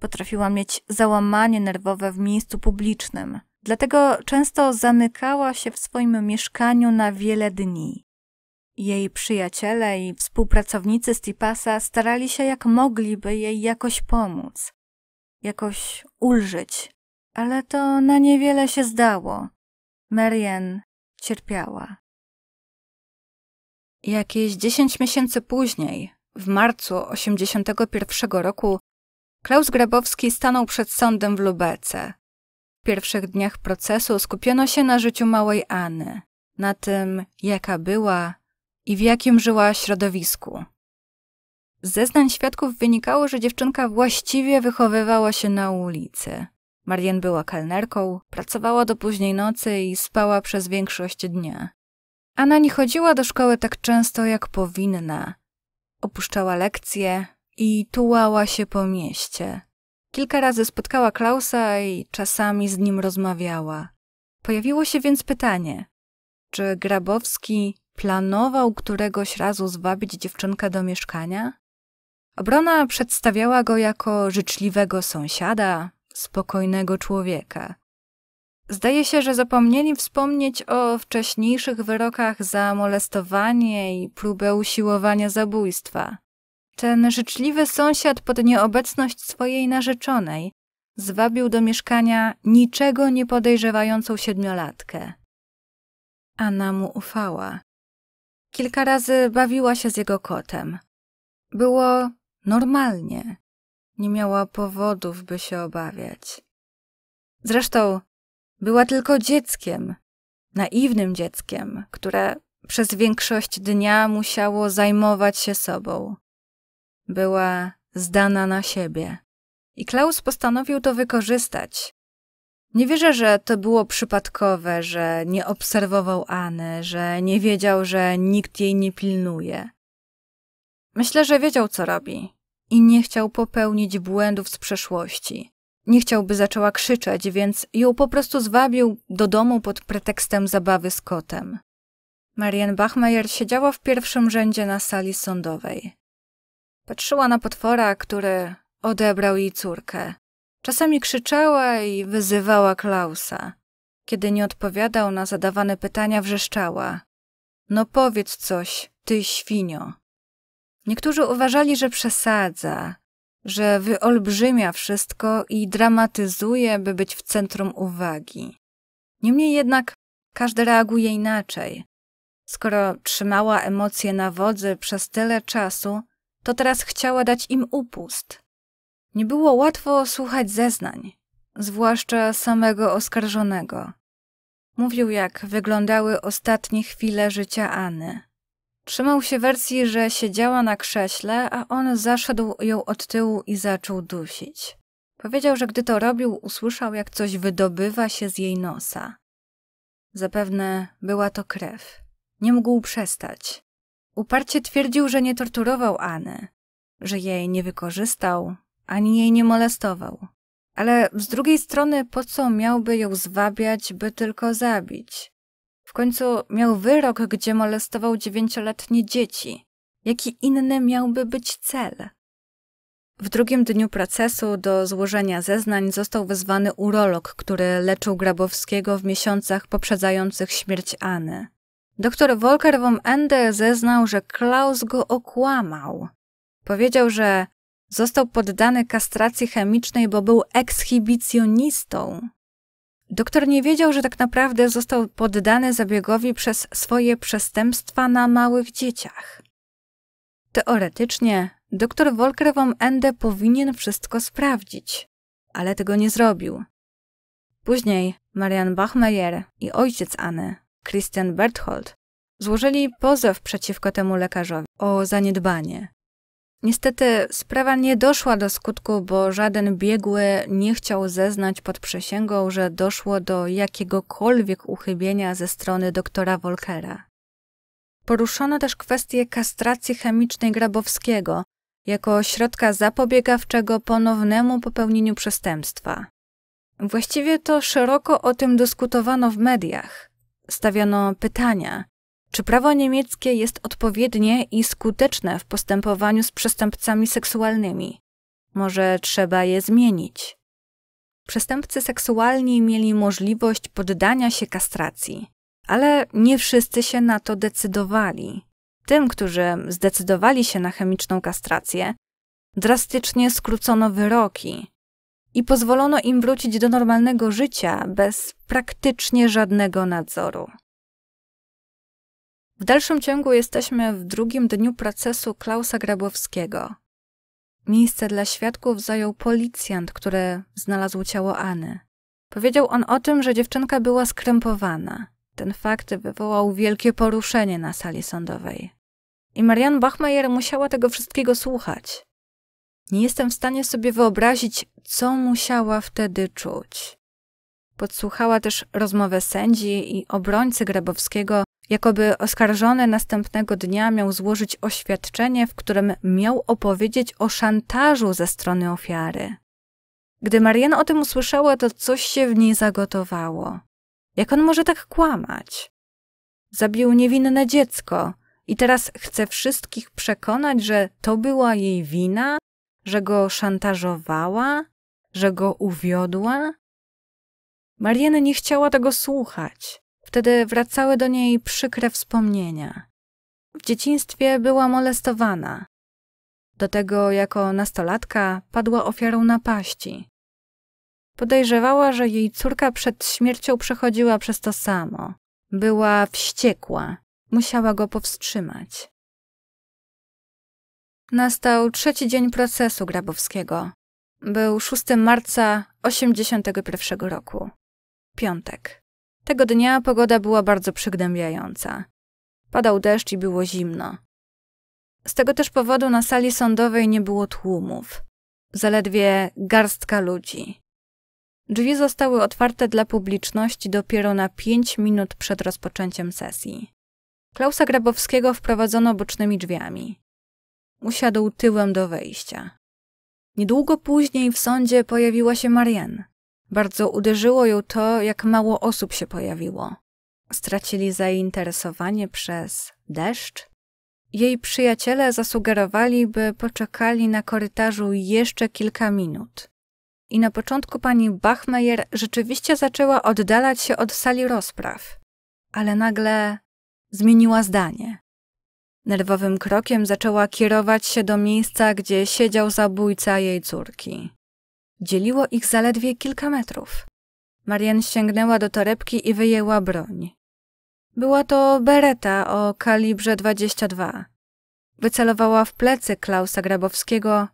Potrafiła mieć załamanie nerwowe w miejscu publicznym, dlatego często zamykała się w swoim mieszkaniu na wiele dni. Jej przyjaciele i współpracownicy z TIPASA starali się jak mogliby jej jakoś pomóc, jakoś ulżyć, ale to na niewiele się zdało. Marian cierpiała. Jakieś dziesięć miesięcy później, w marcu 81 roku, Klaus Grabowski stanął przed sądem w Lubece. W pierwszych dniach procesu skupiono się na życiu małej Anny, na tym, jaka była i w jakim żyła środowisku. Z zeznań świadków wynikało, że dziewczynka właściwie wychowywała się na ulicy. Marian była kelnerką, pracowała do późnej nocy i spała przez większość dnia. Anna nie chodziła do szkoły tak często, jak powinna. Opuszczała lekcje, i tułała się po mieście. Kilka razy spotkała Klausa i czasami z nim rozmawiała. Pojawiło się więc pytanie, czy Grabowski planował któregoś razu zwabić dziewczynkę do mieszkania? Obrona przedstawiała go jako życzliwego sąsiada, spokojnego człowieka. Zdaje się, że zapomnieli wspomnieć o wcześniejszych wyrokach za molestowanie i próbę usiłowania zabójstwa. Ten życzliwy sąsiad pod nieobecność swojej narzeczonej zwabił do mieszkania niczego nie podejrzewającą siedmiolatkę. Anna mu ufała. Kilka razy bawiła się z jego kotem. Było normalnie. Nie miała powodów, by się obawiać. Zresztą była tylko dzieckiem, naiwnym dzieckiem, które przez większość dnia musiało zajmować się sobą była zdana na siebie. I Klaus postanowił to wykorzystać. Nie wierzę, że to było przypadkowe, że nie obserwował Anny, że nie wiedział, że nikt jej nie pilnuje. Myślę, że wiedział, co robi i nie chciał popełnić błędów z przeszłości. Nie chciałby zaczęła krzyczeć, więc ją po prostu zwabił do domu pod pretekstem zabawy z kotem. Marian Bachmeier siedziała w pierwszym rzędzie na sali sądowej. Patrzyła na potwora, który odebrał jej córkę. Czasami krzyczała i wyzywała Klausa. Kiedy nie odpowiadał na zadawane pytania, wrzeszczała. No powiedz coś, ty świnio. Niektórzy uważali, że przesadza, że wyolbrzymia wszystko i dramatyzuje, by być w centrum uwagi. Niemniej jednak każdy reaguje inaczej. Skoro trzymała emocje na wodzy przez tyle czasu, to teraz chciała dać im upust. Nie było łatwo słuchać zeznań, zwłaszcza samego oskarżonego. Mówił, jak wyglądały ostatnie chwile życia Anny. Trzymał się wersji, że siedziała na krześle, a on zaszedł ją od tyłu i zaczął dusić. Powiedział, że gdy to robił, usłyszał, jak coś wydobywa się z jej nosa. Zapewne była to krew. Nie mógł przestać. Uparcie twierdził, że nie torturował Anny, że jej nie wykorzystał, ani jej nie molestował. Ale z drugiej strony, po co miałby ją zwabiać, by tylko zabić? W końcu miał wyrok, gdzie molestował dziewięcioletnie dzieci. Jaki inny miałby być cel? W drugim dniu procesu do złożenia zeznań został wezwany urolog, który leczył Grabowskiego w miesiącach poprzedzających śmierć Anny. Doktor Volker von Ende zeznał, że Klaus go okłamał. Powiedział, że został poddany kastracji chemicznej, bo był ekshibicjonistą. Doktor nie wiedział, że tak naprawdę został poddany zabiegowi przez swoje przestępstwa na małych dzieciach. Teoretycznie doktor Volker von Ende powinien wszystko sprawdzić, ale tego nie zrobił. Później Marian Bachmeier i ojciec Anny Christian Berthold, złożyli pozew przeciwko temu lekarzowi o zaniedbanie. Niestety sprawa nie doszła do skutku, bo żaden biegły nie chciał zeznać pod przysięgą, że doszło do jakiegokolwiek uchybienia ze strony doktora Volkera. Poruszono też kwestię kastracji chemicznej Grabowskiego jako środka zapobiegawczego ponownemu popełnieniu przestępstwa. Właściwie to szeroko o tym dyskutowano w mediach stawiano pytania, czy prawo niemieckie jest odpowiednie i skuteczne w postępowaniu z przestępcami seksualnymi? Może trzeba je zmienić? Przestępcy seksualni mieli możliwość poddania się kastracji, ale nie wszyscy się na to decydowali. Tym, którzy zdecydowali się na chemiczną kastrację, drastycznie skrócono wyroki, i pozwolono im wrócić do normalnego życia bez praktycznie żadnego nadzoru. W dalszym ciągu jesteśmy w drugim dniu procesu Klausa Grabowskiego. Miejsce dla świadków zajął policjant, który znalazł ciało Anny. Powiedział on o tym, że dziewczynka była skrępowana. Ten fakt wywołał wielkie poruszenie na sali sądowej. I Marian Bachmeier musiała tego wszystkiego słuchać. Nie jestem w stanie sobie wyobrazić, co musiała wtedy czuć. Podsłuchała też rozmowę sędzi i obrońcy Grabowskiego, jakoby oskarżony następnego dnia miał złożyć oświadczenie, w którym miał opowiedzieć o szantażu ze strony ofiary. Gdy Marian o tym usłyszała, to coś się w niej zagotowało. Jak on może tak kłamać? Zabił niewinne dziecko i teraz chce wszystkich przekonać, że to była jej wina że go szantażowała, że go uwiodła? Mariana nie chciała tego słuchać. Wtedy wracały do niej przykre wspomnienia. W dzieciństwie była molestowana. Do tego jako nastolatka padła ofiarą napaści. Podejrzewała, że jej córka przed śmiercią przechodziła przez to samo. Była wściekła, musiała go powstrzymać. Nastał trzeci dzień procesu Grabowskiego. Był 6 marca 1981 roku. Piątek. Tego dnia pogoda była bardzo przygnębiająca. Padał deszcz i było zimno. Z tego też powodu na sali sądowej nie było tłumów. Zaledwie garstka ludzi. Drzwi zostały otwarte dla publiczności dopiero na pięć minut przed rozpoczęciem sesji. Klausa Grabowskiego wprowadzono bocznymi drzwiami. Usiadł tyłem do wejścia. Niedługo później w sądzie pojawiła się Marianne. Bardzo uderzyło ją to, jak mało osób się pojawiło. Stracili zainteresowanie przez deszcz. Jej przyjaciele zasugerowali, by poczekali na korytarzu jeszcze kilka minut. I na początku pani Bachmeier rzeczywiście zaczęła oddalać się od sali rozpraw, ale nagle zmieniła zdanie. Nerwowym krokiem zaczęła kierować się do miejsca, gdzie siedział zabójca jej córki. Dzieliło ich zaledwie kilka metrów. Marian sięgnęła do torebki i wyjęła broń. Była to bereta o kalibrze 22. Wycelowała w plecy Klausa Grabowskiego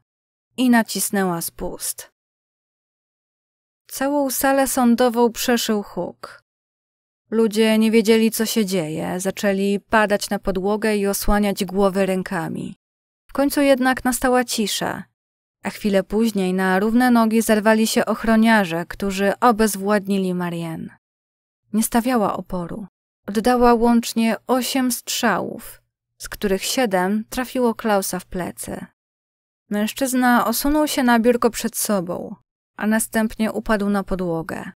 i nacisnęła spust. Całą salę sądową przeszył huk. Ludzie nie wiedzieli, co się dzieje, zaczęli padać na podłogę i osłaniać głowy rękami. W końcu jednak nastała cisza, a chwilę później na równe nogi zerwali się ochroniarze, którzy obezwładnili Marianne. Nie stawiała oporu. Oddała łącznie osiem strzałów, z których siedem trafiło Klausa w plecy. Mężczyzna osunął się na biurko przed sobą, a następnie upadł na podłogę.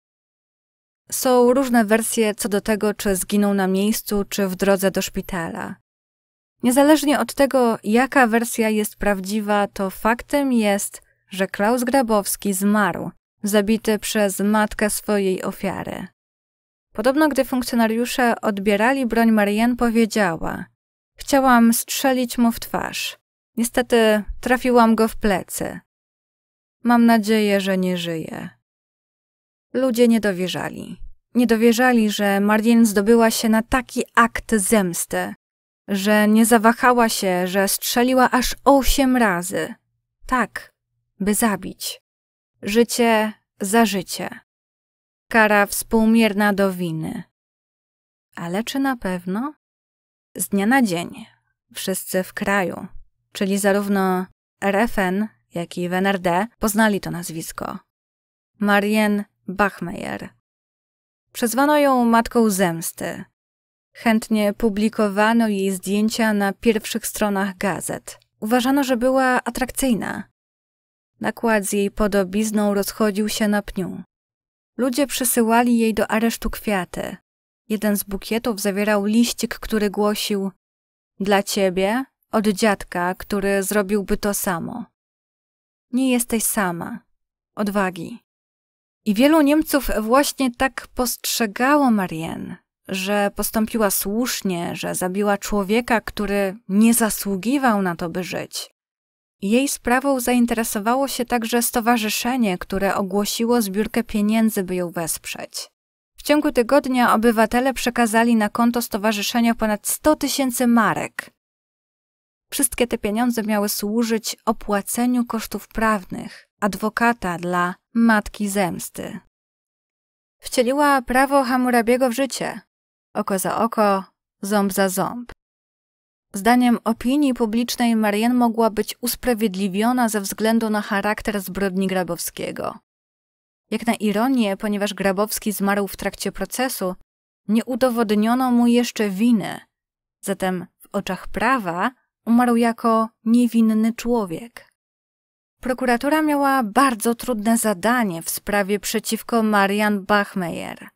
Są różne wersje co do tego, czy zginął na miejscu, czy w drodze do szpitala. Niezależnie od tego, jaka wersja jest prawdziwa, to faktem jest, że Klaus Grabowski zmarł, zabity przez matkę swojej ofiary. Podobno, gdy funkcjonariusze odbierali broń, Marianne powiedziała: Chciałam strzelić mu w twarz. Niestety trafiłam go w plecy. Mam nadzieję, że nie żyje. Ludzie nie dowierzali. Nie dowierzali, że Marlin zdobyła się na taki akt zemsty, że nie zawahała się, że strzeliła aż osiem razy. Tak, by zabić. Życie za życie. Kara współmierna do winy. Ale czy na pewno? Z dnia na dzień, wszyscy w kraju, czyli zarówno RFN, jak i WNRD, poznali to nazwisko. Marien Bachmeyer. Przezwano ją matką zemsty. Chętnie publikowano jej zdjęcia na pierwszych stronach gazet. Uważano, że była atrakcyjna. Nakład z jej podobizną rozchodził się na pniu. Ludzie przysyłali jej do aresztu kwiaty. Jeden z bukietów zawierał liścik, który głosił Dla ciebie, od dziadka, który zrobiłby to samo. Nie jesteś sama. Odwagi. I wielu Niemców właśnie tak postrzegało Marianne, że postąpiła słusznie, że zabiła człowieka, który nie zasługiwał na to, by żyć. Jej sprawą zainteresowało się także stowarzyszenie, które ogłosiło zbiórkę pieniędzy, by ją wesprzeć. W ciągu tygodnia obywatele przekazali na konto stowarzyszenia ponad 100 tysięcy marek. Wszystkie te pieniądze miały służyć opłaceniu kosztów prawnych, adwokata dla matki zemsty. Wcieliła prawo Hammurabiego w życie. Oko za oko, ząb za ząb. Zdaniem opinii publicznej Marian mogła być usprawiedliwiona ze względu na charakter zbrodni Grabowskiego. Jak na ironię, ponieważ Grabowski zmarł w trakcie procesu, nie udowodniono mu jeszcze winy, zatem w oczach prawa umarł jako niewinny człowiek prokuratura miała bardzo trudne zadanie w sprawie przeciwko Marian Bachmeyer.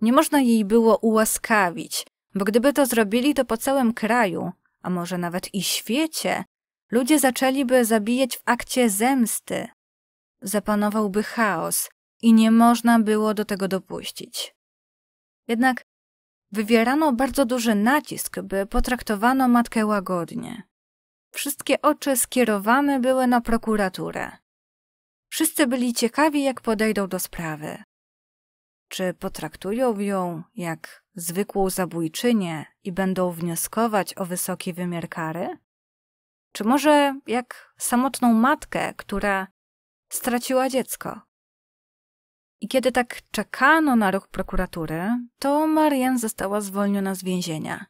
Nie można jej było ułaskawić, bo gdyby to zrobili, to po całym kraju, a może nawet i świecie, ludzie zaczęliby zabijać w akcie zemsty. Zapanowałby chaos i nie można było do tego dopuścić. Jednak wywierano bardzo duży nacisk, by potraktowano matkę łagodnie. Wszystkie oczy skierowane były na prokuraturę. Wszyscy byli ciekawi, jak podejdą do sprawy. Czy potraktują ją jak zwykłą zabójczynię i będą wnioskować o wysoki wymiar kary? Czy może jak samotną matkę, która straciła dziecko? I kiedy tak czekano na ruch prokuratury, to Marian została zwolniona z więzienia.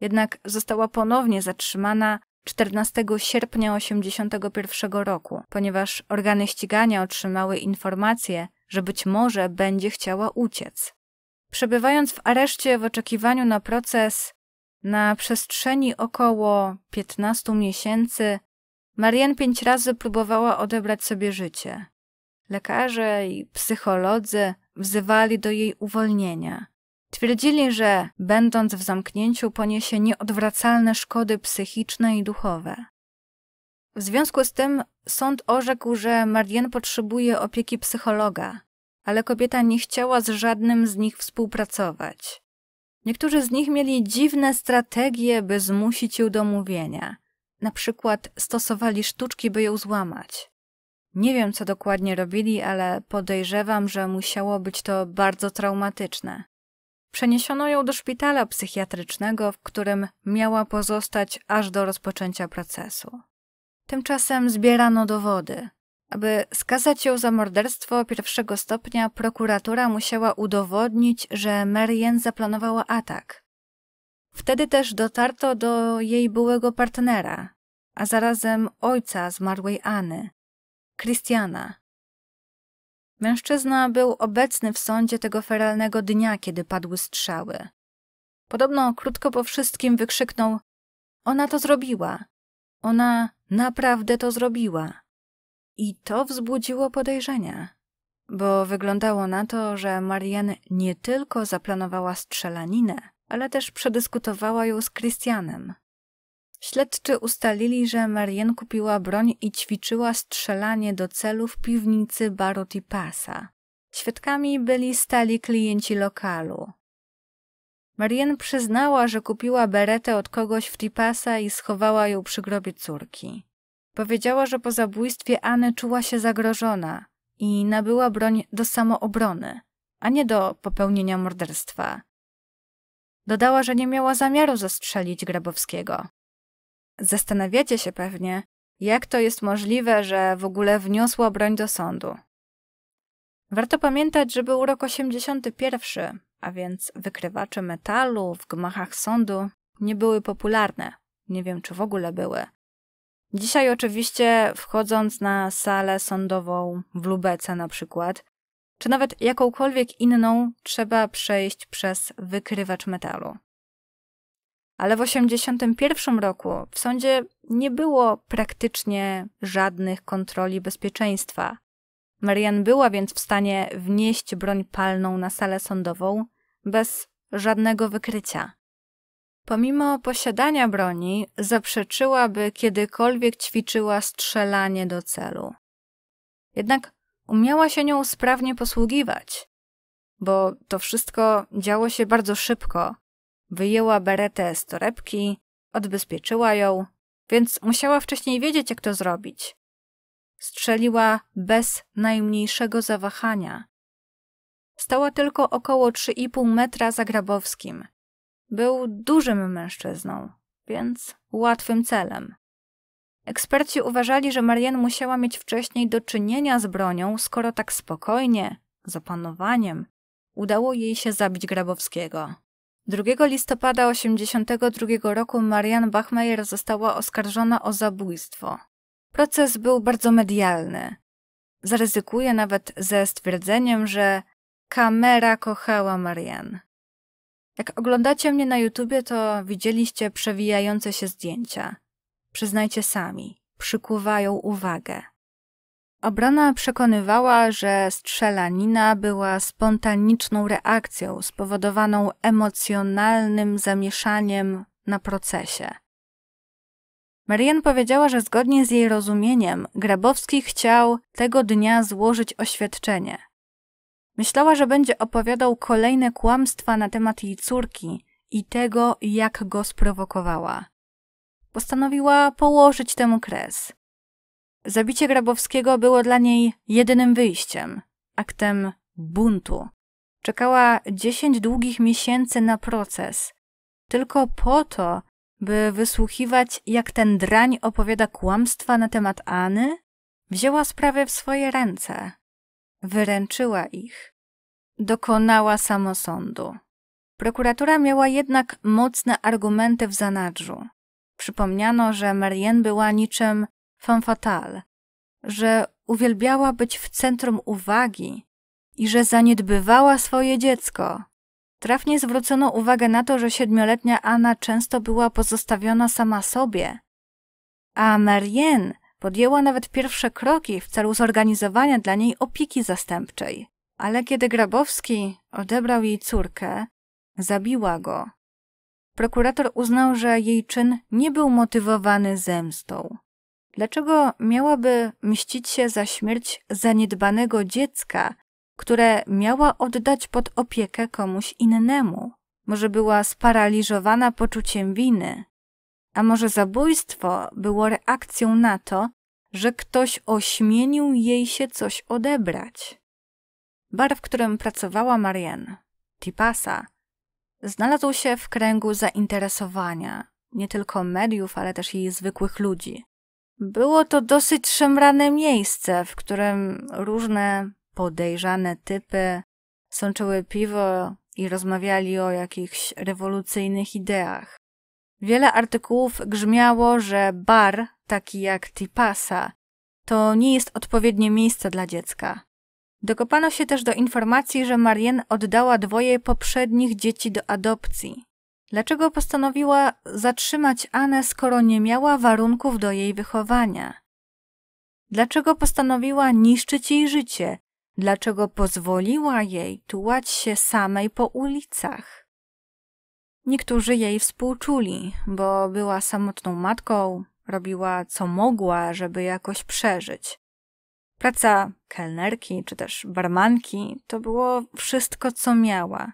Jednak została ponownie zatrzymana 14 sierpnia 1981 roku, ponieważ organy ścigania otrzymały informację, że być może będzie chciała uciec. Przebywając w areszcie w oczekiwaniu na proces, na przestrzeni około 15 miesięcy, Marian pięć razy próbowała odebrać sobie życie. Lekarze i psycholodzy wzywali do jej uwolnienia. Twierdzili, że będąc w zamknięciu poniesie nieodwracalne szkody psychiczne i duchowe. W związku z tym sąd orzekł, że Mardian potrzebuje opieki psychologa, ale kobieta nie chciała z żadnym z nich współpracować. Niektórzy z nich mieli dziwne strategie, by zmusić ją do mówienia. Na przykład stosowali sztuczki, by ją złamać. Nie wiem, co dokładnie robili, ale podejrzewam, że musiało być to bardzo traumatyczne. Przeniesiono ją do szpitala psychiatrycznego, w którym miała pozostać aż do rozpoczęcia procesu. Tymczasem zbierano dowody. Aby skazać ją za morderstwo pierwszego stopnia, prokuratura musiała udowodnić, że Marian zaplanowała atak. Wtedy też dotarto do jej byłego partnera, a zarazem ojca zmarłej Anny, Christiana, Mężczyzna był obecny w sądzie tego feralnego dnia, kiedy padły strzały. Podobno krótko po wszystkim wykrzyknął: Ona to zrobiła. Ona naprawdę to zrobiła. I to wzbudziło podejrzenia, bo wyglądało na to, że Marianne nie tylko zaplanowała strzelaninę, ale też przedyskutowała ją z Christianem. Śledczy ustalili, że Marien kupiła broń i ćwiczyła strzelanie do celu w piwnicy Baruti Pasa. Świadkami byli stali klienci lokalu. Marien przyznała, że kupiła beretę od kogoś w Tipasa i schowała ją przy grobie córki. Powiedziała, że po zabójstwie Anny czuła się zagrożona i nabyła broń do samoobrony, a nie do popełnienia morderstwa. Dodała, że nie miała zamiaru zastrzelić Grabowskiego. Zastanawiacie się pewnie, jak to jest możliwe, że w ogóle wniosła broń do sądu. Warto pamiętać, że był rok 81, a więc wykrywacze metalu w gmachach sądu nie były popularne. Nie wiem, czy w ogóle były. Dzisiaj oczywiście wchodząc na salę sądową w Lubece na przykład, czy nawet jakąkolwiek inną, trzeba przejść przez wykrywacz metalu ale w 1981 roku w sądzie nie było praktycznie żadnych kontroli bezpieczeństwa. Marian była więc w stanie wnieść broń palną na salę sądową bez żadnego wykrycia. Pomimo posiadania broni, zaprzeczyła, by kiedykolwiek ćwiczyła strzelanie do celu. Jednak umiała się nią sprawnie posługiwać, bo to wszystko działo się bardzo szybko, Wyjęła beretę z torebki, odbezpieczyła ją, więc musiała wcześniej wiedzieć, jak to zrobić. Strzeliła bez najmniejszego zawahania. Stała tylko około 3,5 metra za Grabowskim. Był dużym mężczyzną, więc łatwym celem. Eksperci uważali, że Marian musiała mieć wcześniej do czynienia z bronią, skoro tak spokojnie, z opanowaniem, udało jej się zabić Grabowskiego. 2 listopada 1982 roku Marian Bachmeier została oskarżona o zabójstwo. Proces był bardzo medialny. Zaryzykuję nawet ze stwierdzeniem, że kamera kochała Marian. Jak oglądacie mnie na YouTubie, to widzieliście przewijające się zdjęcia. Przyznajcie sami, przykuwają uwagę. Obrona przekonywała, że strzelanina była spontaniczną reakcją spowodowaną emocjonalnym zamieszaniem na procesie. Marian powiedziała, że zgodnie z jej rozumieniem Grabowski chciał tego dnia złożyć oświadczenie. Myślała, że będzie opowiadał kolejne kłamstwa na temat jej córki i tego, jak go sprowokowała. Postanowiła położyć temu kres. Zabicie Grabowskiego było dla niej jedynym wyjściem, aktem buntu. Czekała dziesięć długich miesięcy na proces, tylko po to, by wysłuchiwać, jak ten drań opowiada kłamstwa na temat Anny, wzięła sprawę w swoje ręce, wyręczyła ich, dokonała samosądu. Prokuratura miała jednak mocne argumenty w zanadrzu. Przypomniano, że Marianne była niczym femme fatale, że uwielbiała być w centrum uwagi i że zaniedbywała swoje dziecko. Trafnie zwrócono uwagę na to, że siedmioletnia Anna często była pozostawiona sama sobie, a Marianne podjęła nawet pierwsze kroki w celu zorganizowania dla niej opieki zastępczej. Ale kiedy Grabowski odebrał jej córkę, zabiła go. Prokurator uznał, że jej czyn nie był motywowany zemstą. Dlaczego miałaby mścić się za śmierć zaniedbanego dziecka, które miała oddać pod opiekę komuś innemu? Może była sparaliżowana poczuciem winy? A może zabójstwo było reakcją na to, że ktoś ośmienił jej się coś odebrać? Bar, w którym pracowała Marianne, Tipasa, znalazł się w kręgu zainteresowania nie tylko mediów, ale też jej zwykłych ludzi. Było to dosyć szemrane miejsce, w którym różne podejrzane typy sączyły piwo i rozmawiali o jakichś rewolucyjnych ideach. Wiele artykułów grzmiało, że bar, taki jak Tipasa, to nie jest odpowiednie miejsce dla dziecka. Dokopano się też do informacji, że Marianne oddała dwoje poprzednich dzieci do adopcji. Dlaczego postanowiła zatrzymać Anę, skoro nie miała warunków do jej wychowania? Dlaczego postanowiła niszczyć jej życie? Dlaczego pozwoliła jej tułać się samej po ulicach? Niektórzy jej współczuli, bo była samotną matką, robiła co mogła, żeby jakoś przeżyć. Praca kelnerki czy też barmanki to było wszystko, co miała.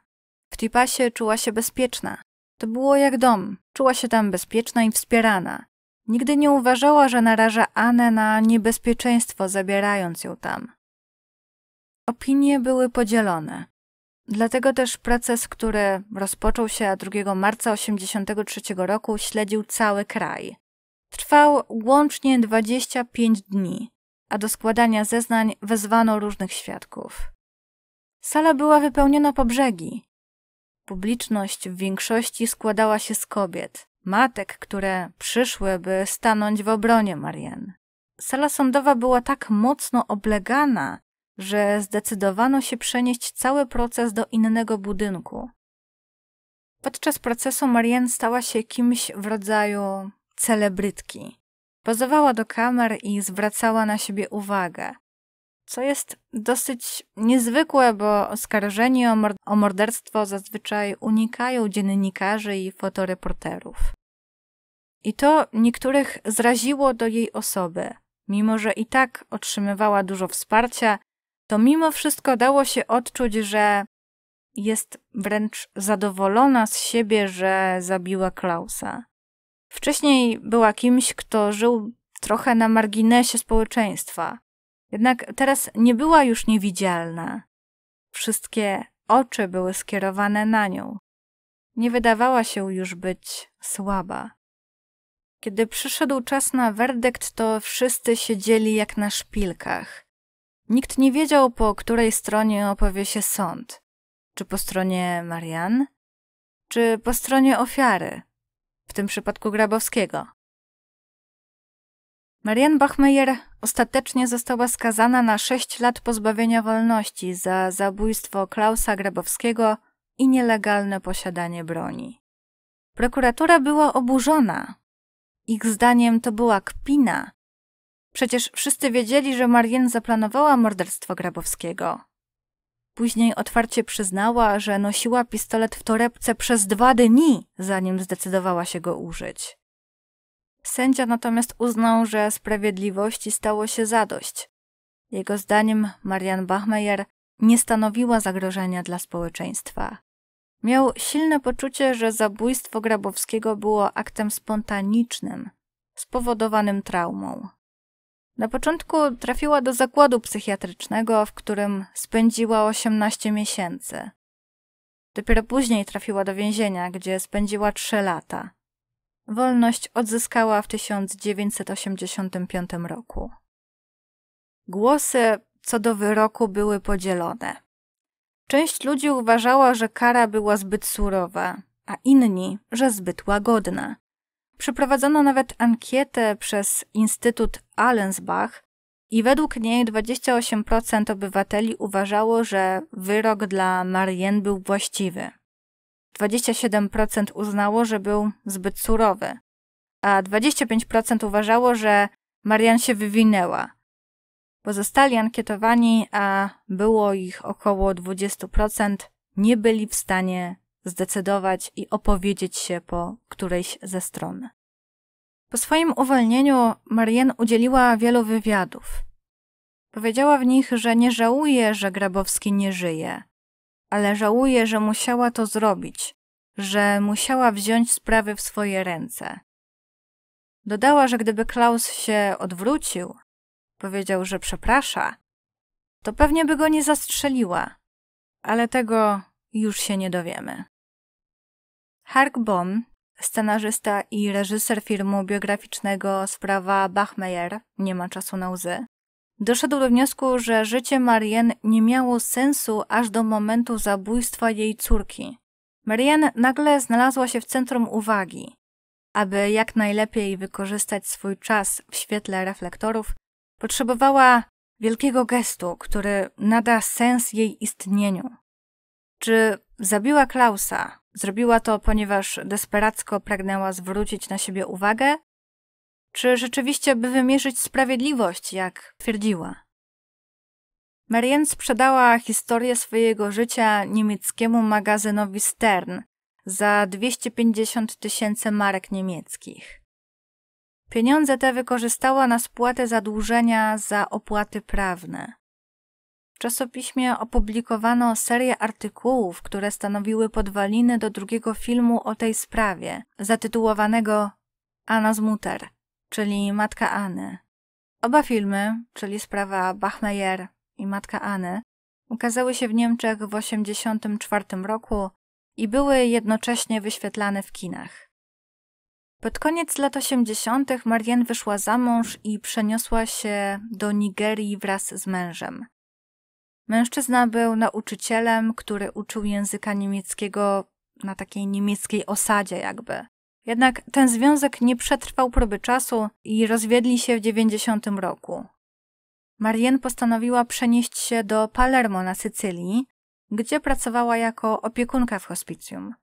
W Tipasie czuła się bezpieczna, to było jak dom. Czuła się tam bezpieczna i wspierana. Nigdy nie uważała, że naraża Anę na niebezpieczeństwo, zabierając ją tam. Opinie były podzielone. Dlatego też proces, który rozpoczął się 2 marca 1983 roku, śledził cały kraj. Trwał łącznie 25 dni, a do składania zeznań wezwano różnych świadków. Sala była wypełniona po brzegi. Publiczność w większości składała się z kobiet, matek, które przyszły, by stanąć w obronie Marien. Sala sądowa była tak mocno oblegana, że zdecydowano się przenieść cały proces do innego budynku. Podczas procesu Marien stała się kimś w rodzaju celebrytki. Pozowała do kamer i zwracała na siebie uwagę co jest dosyć niezwykłe, bo oskarżeni o, mord o morderstwo zazwyczaj unikają dziennikarzy i fotoreporterów. I to niektórych zraziło do jej osoby. Mimo, że i tak otrzymywała dużo wsparcia, to mimo wszystko dało się odczuć, że jest wręcz zadowolona z siebie, że zabiła Klausa. Wcześniej była kimś, kto żył trochę na marginesie społeczeństwa. Jednak teraz nie była już niewidzialna. Wszystkie oczy były skierowane na nią. Nie wydawała się już być słaba. Kiedy przyszedł czas na werdykt, to wszyscy siedzieli jak na szpilkach. Nikt nie wiedział, po której stronie opowie się sąd. Czy po stronie Marian, czy po stronie ofiary, w tym przypadku Grabowskiego. Marian Bachmeyer ostatecznie została skazana na 6 lat pozbawienia wolności za zabójstwo Klausa Grabowskiego i nielegalne posiadanie broni. Prokuratura była oburzona. Ich zdaniem to była kpina. Przecież wszyscy wiedzieli, że Marian zaplanowała morderstwo Grabowskiego. Później otwarcie przyznała, że nosiła pistolet w torebce przez dwa dni, zanim zdecydowała się go użyć. Sędzia natomiast uznał, że sprawiedliwości stało się zadość. Jego zdaniem Marian Bachmeyer nie stanowiła zagrożenia dla społeczeństwa. Miał silne poczucie, że zabójstwo Grabowskiego było aktem spontanicznym, spowodowanym traumą. Na początku trafiła do zakładu psychiatrycznego, w którym spędziła 18 miesięcy. Dopiero później trafiła do więzienia, gdzie spędziła 3 lata wolność odzyskała w 1985 roku. Głosy co do wyroku były podzielone. Część ludzi uważała, że kara była zbyt surowa, a inni, że zbyt łagodna. Przeprowadzono nawet ankietę przez Instytut Allensbach i według niej 28% obywateli uważało, że wyrok dla Marien był właściwy, 27% uznało, że był zbyt surowy, a 25% uważało, że Marian się wywinęła. Pozostali ankietowani, a było ich około 20%, nie byli w stanie zdecydować i opowiedzieć się po którejś ze stron. Po swoim uwolnieniu Marian udzieliła wielu wywiadów. Powiedziała w nich, że nie żałuje, że Grabowski nie żyje, ale żałuje, że musiała to zrobić, że musiała wziąć sprawy w swoje ręce. Dodała, że gdyby Klaus się odwrócił, powiedział, że przeprasza, to pewnie by go nie zastrzeliła, ale tego już się nie dowiemy. Hark Bom, scenarzysta i reżyser filmu biograficznego Sprawa Bachmeier", nie ma czasu na łzy, Doszedł do wniosku, że życie Marianne nie miało sensu aż do momentu zabójstwa jej córki. Marianne nagle znalazła się w centrum uwagi. Aby jak najlepiej wykorzystać swój czas w świetle reflektorów, potrzebowała wielkiego gestu, który nada sens jej istnieniu. Czy zabiła Klausa? Zrobiła to, ponieważ desperacko pragnęła zwrócić na siebie uwagę, czy rzeczywiście by wymierzyć sprawiedliwość, jak twierdziła. Marian sprzedała historię swojego życia niemieckiemu magazynowi Stern za 250 tysięcy marek niemieckich. Pieniądze te wykorzystała na spłatę zadłużenia za opłaty prawne. W czasopiśmie opublikowano serię artykułów, które stanowiły podwaliny do drugiego filmu o tej sprawie, zatytułowanego Anna Mutter czyli Matka Anny. Oba filmy, czyli sprawa Bachmeyer i Matka Anny, ukazały się w Niemczech w 1984 roku i były jednocześnie wyświetlane w kinach. Pod koniec lat 80. Marianne wyszła za mąż i przeniosła się do Nigerii wraz z mężem. Mężczyzna był nauczycielem, który uczył języka niemieckiego na takiej niemieckiej osadzie, jakby. Jednak ten związek nie przetrwał próby czasu i rozwiedli się w 90 roku. Marien postanowiła przenieść się do Palermo na Sycylii, gdzie pracowała jako opiekunka w hospicjum.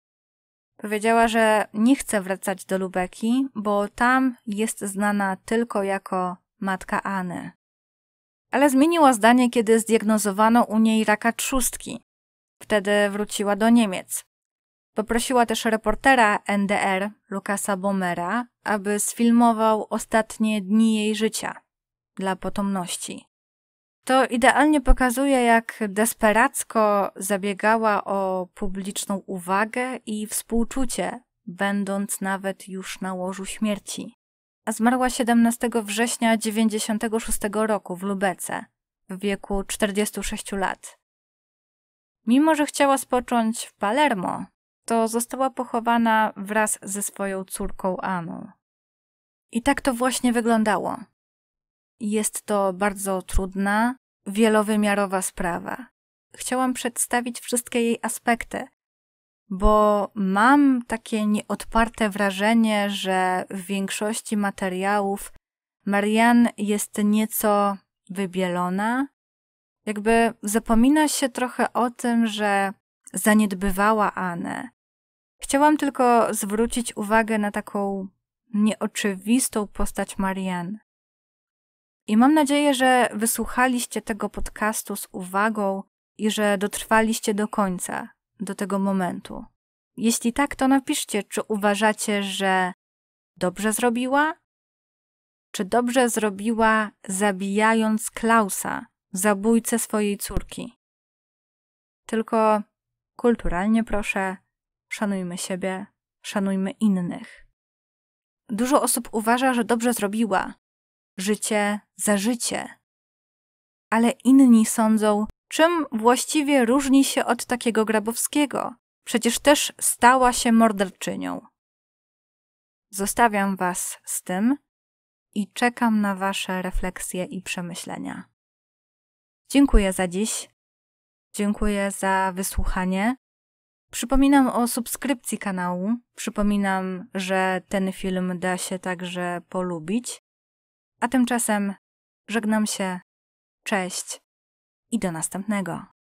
Powiedziała, że nie chce wracać do Lubeki, bo tam jest znana tylko jako matka Anny. Ale zmieniła zdanie, kiedy zdiagnozowano u niej raka trzustki. Wtedy wróciła do Niemiec. Poprosiła też reportera NDR, Lukasa Bomera, aby sfilmował ostatnie dni jej życia dla potomności. To idealnie pokazuje, jak desperacko zabiegała o publiczną uwagę i współczucie, będąc nawet już na łożu śmierci. A zmarła 17 września 96 roku w Lubece w wieku 46 lat. Mimo, że chciała spocząć w Palermo, to została pochowana wraz ze swoją córką Aną. I tak to właśnie wyglądało. Jest to bardzo trudna, wielowymiarowa sprawa. Chciałam przedstawić wszystkie jej aspekty, bo mam takie nieodparte wrażenie, że w większości materiałów Marian jest nieco wybielona, jakby zapomina się trochę o tym, że zaniedbywała Anę. Chciałam tylko zwrócić uwagę na taką nieoczywistą postać Marianne. I mam nadzieję, że wysłuchaliście tego podcastu z uwagą i że dotrwaliście do końca, do tego momentu. Jeśli tak, to napiszcie, czy uważacie, że dobrze zrobiła? Czy dobrze zrobiła, zabijając Klausa, zabójcę swojej córki? Tylko Kulturalnie proszę, szanujmy siebie, szanujmy innych. Dużo osób uważa, że dobrze zrobiła. Życie za życie. Ale inni sądzą, czym właściwie różni się od takiego Grabowskiego. Przecież też stała się morderczynią. Zostawiam Was z tym i czekam na Wasze refleksje i przemyślenia. Dziękuję za dziś. Dziękuję za wysłuchanie. Przypominam o subskrypcji kanału. Przypominam, że ten film da się także polubić. A tymczasem żegnam się. Cześć i do następnego.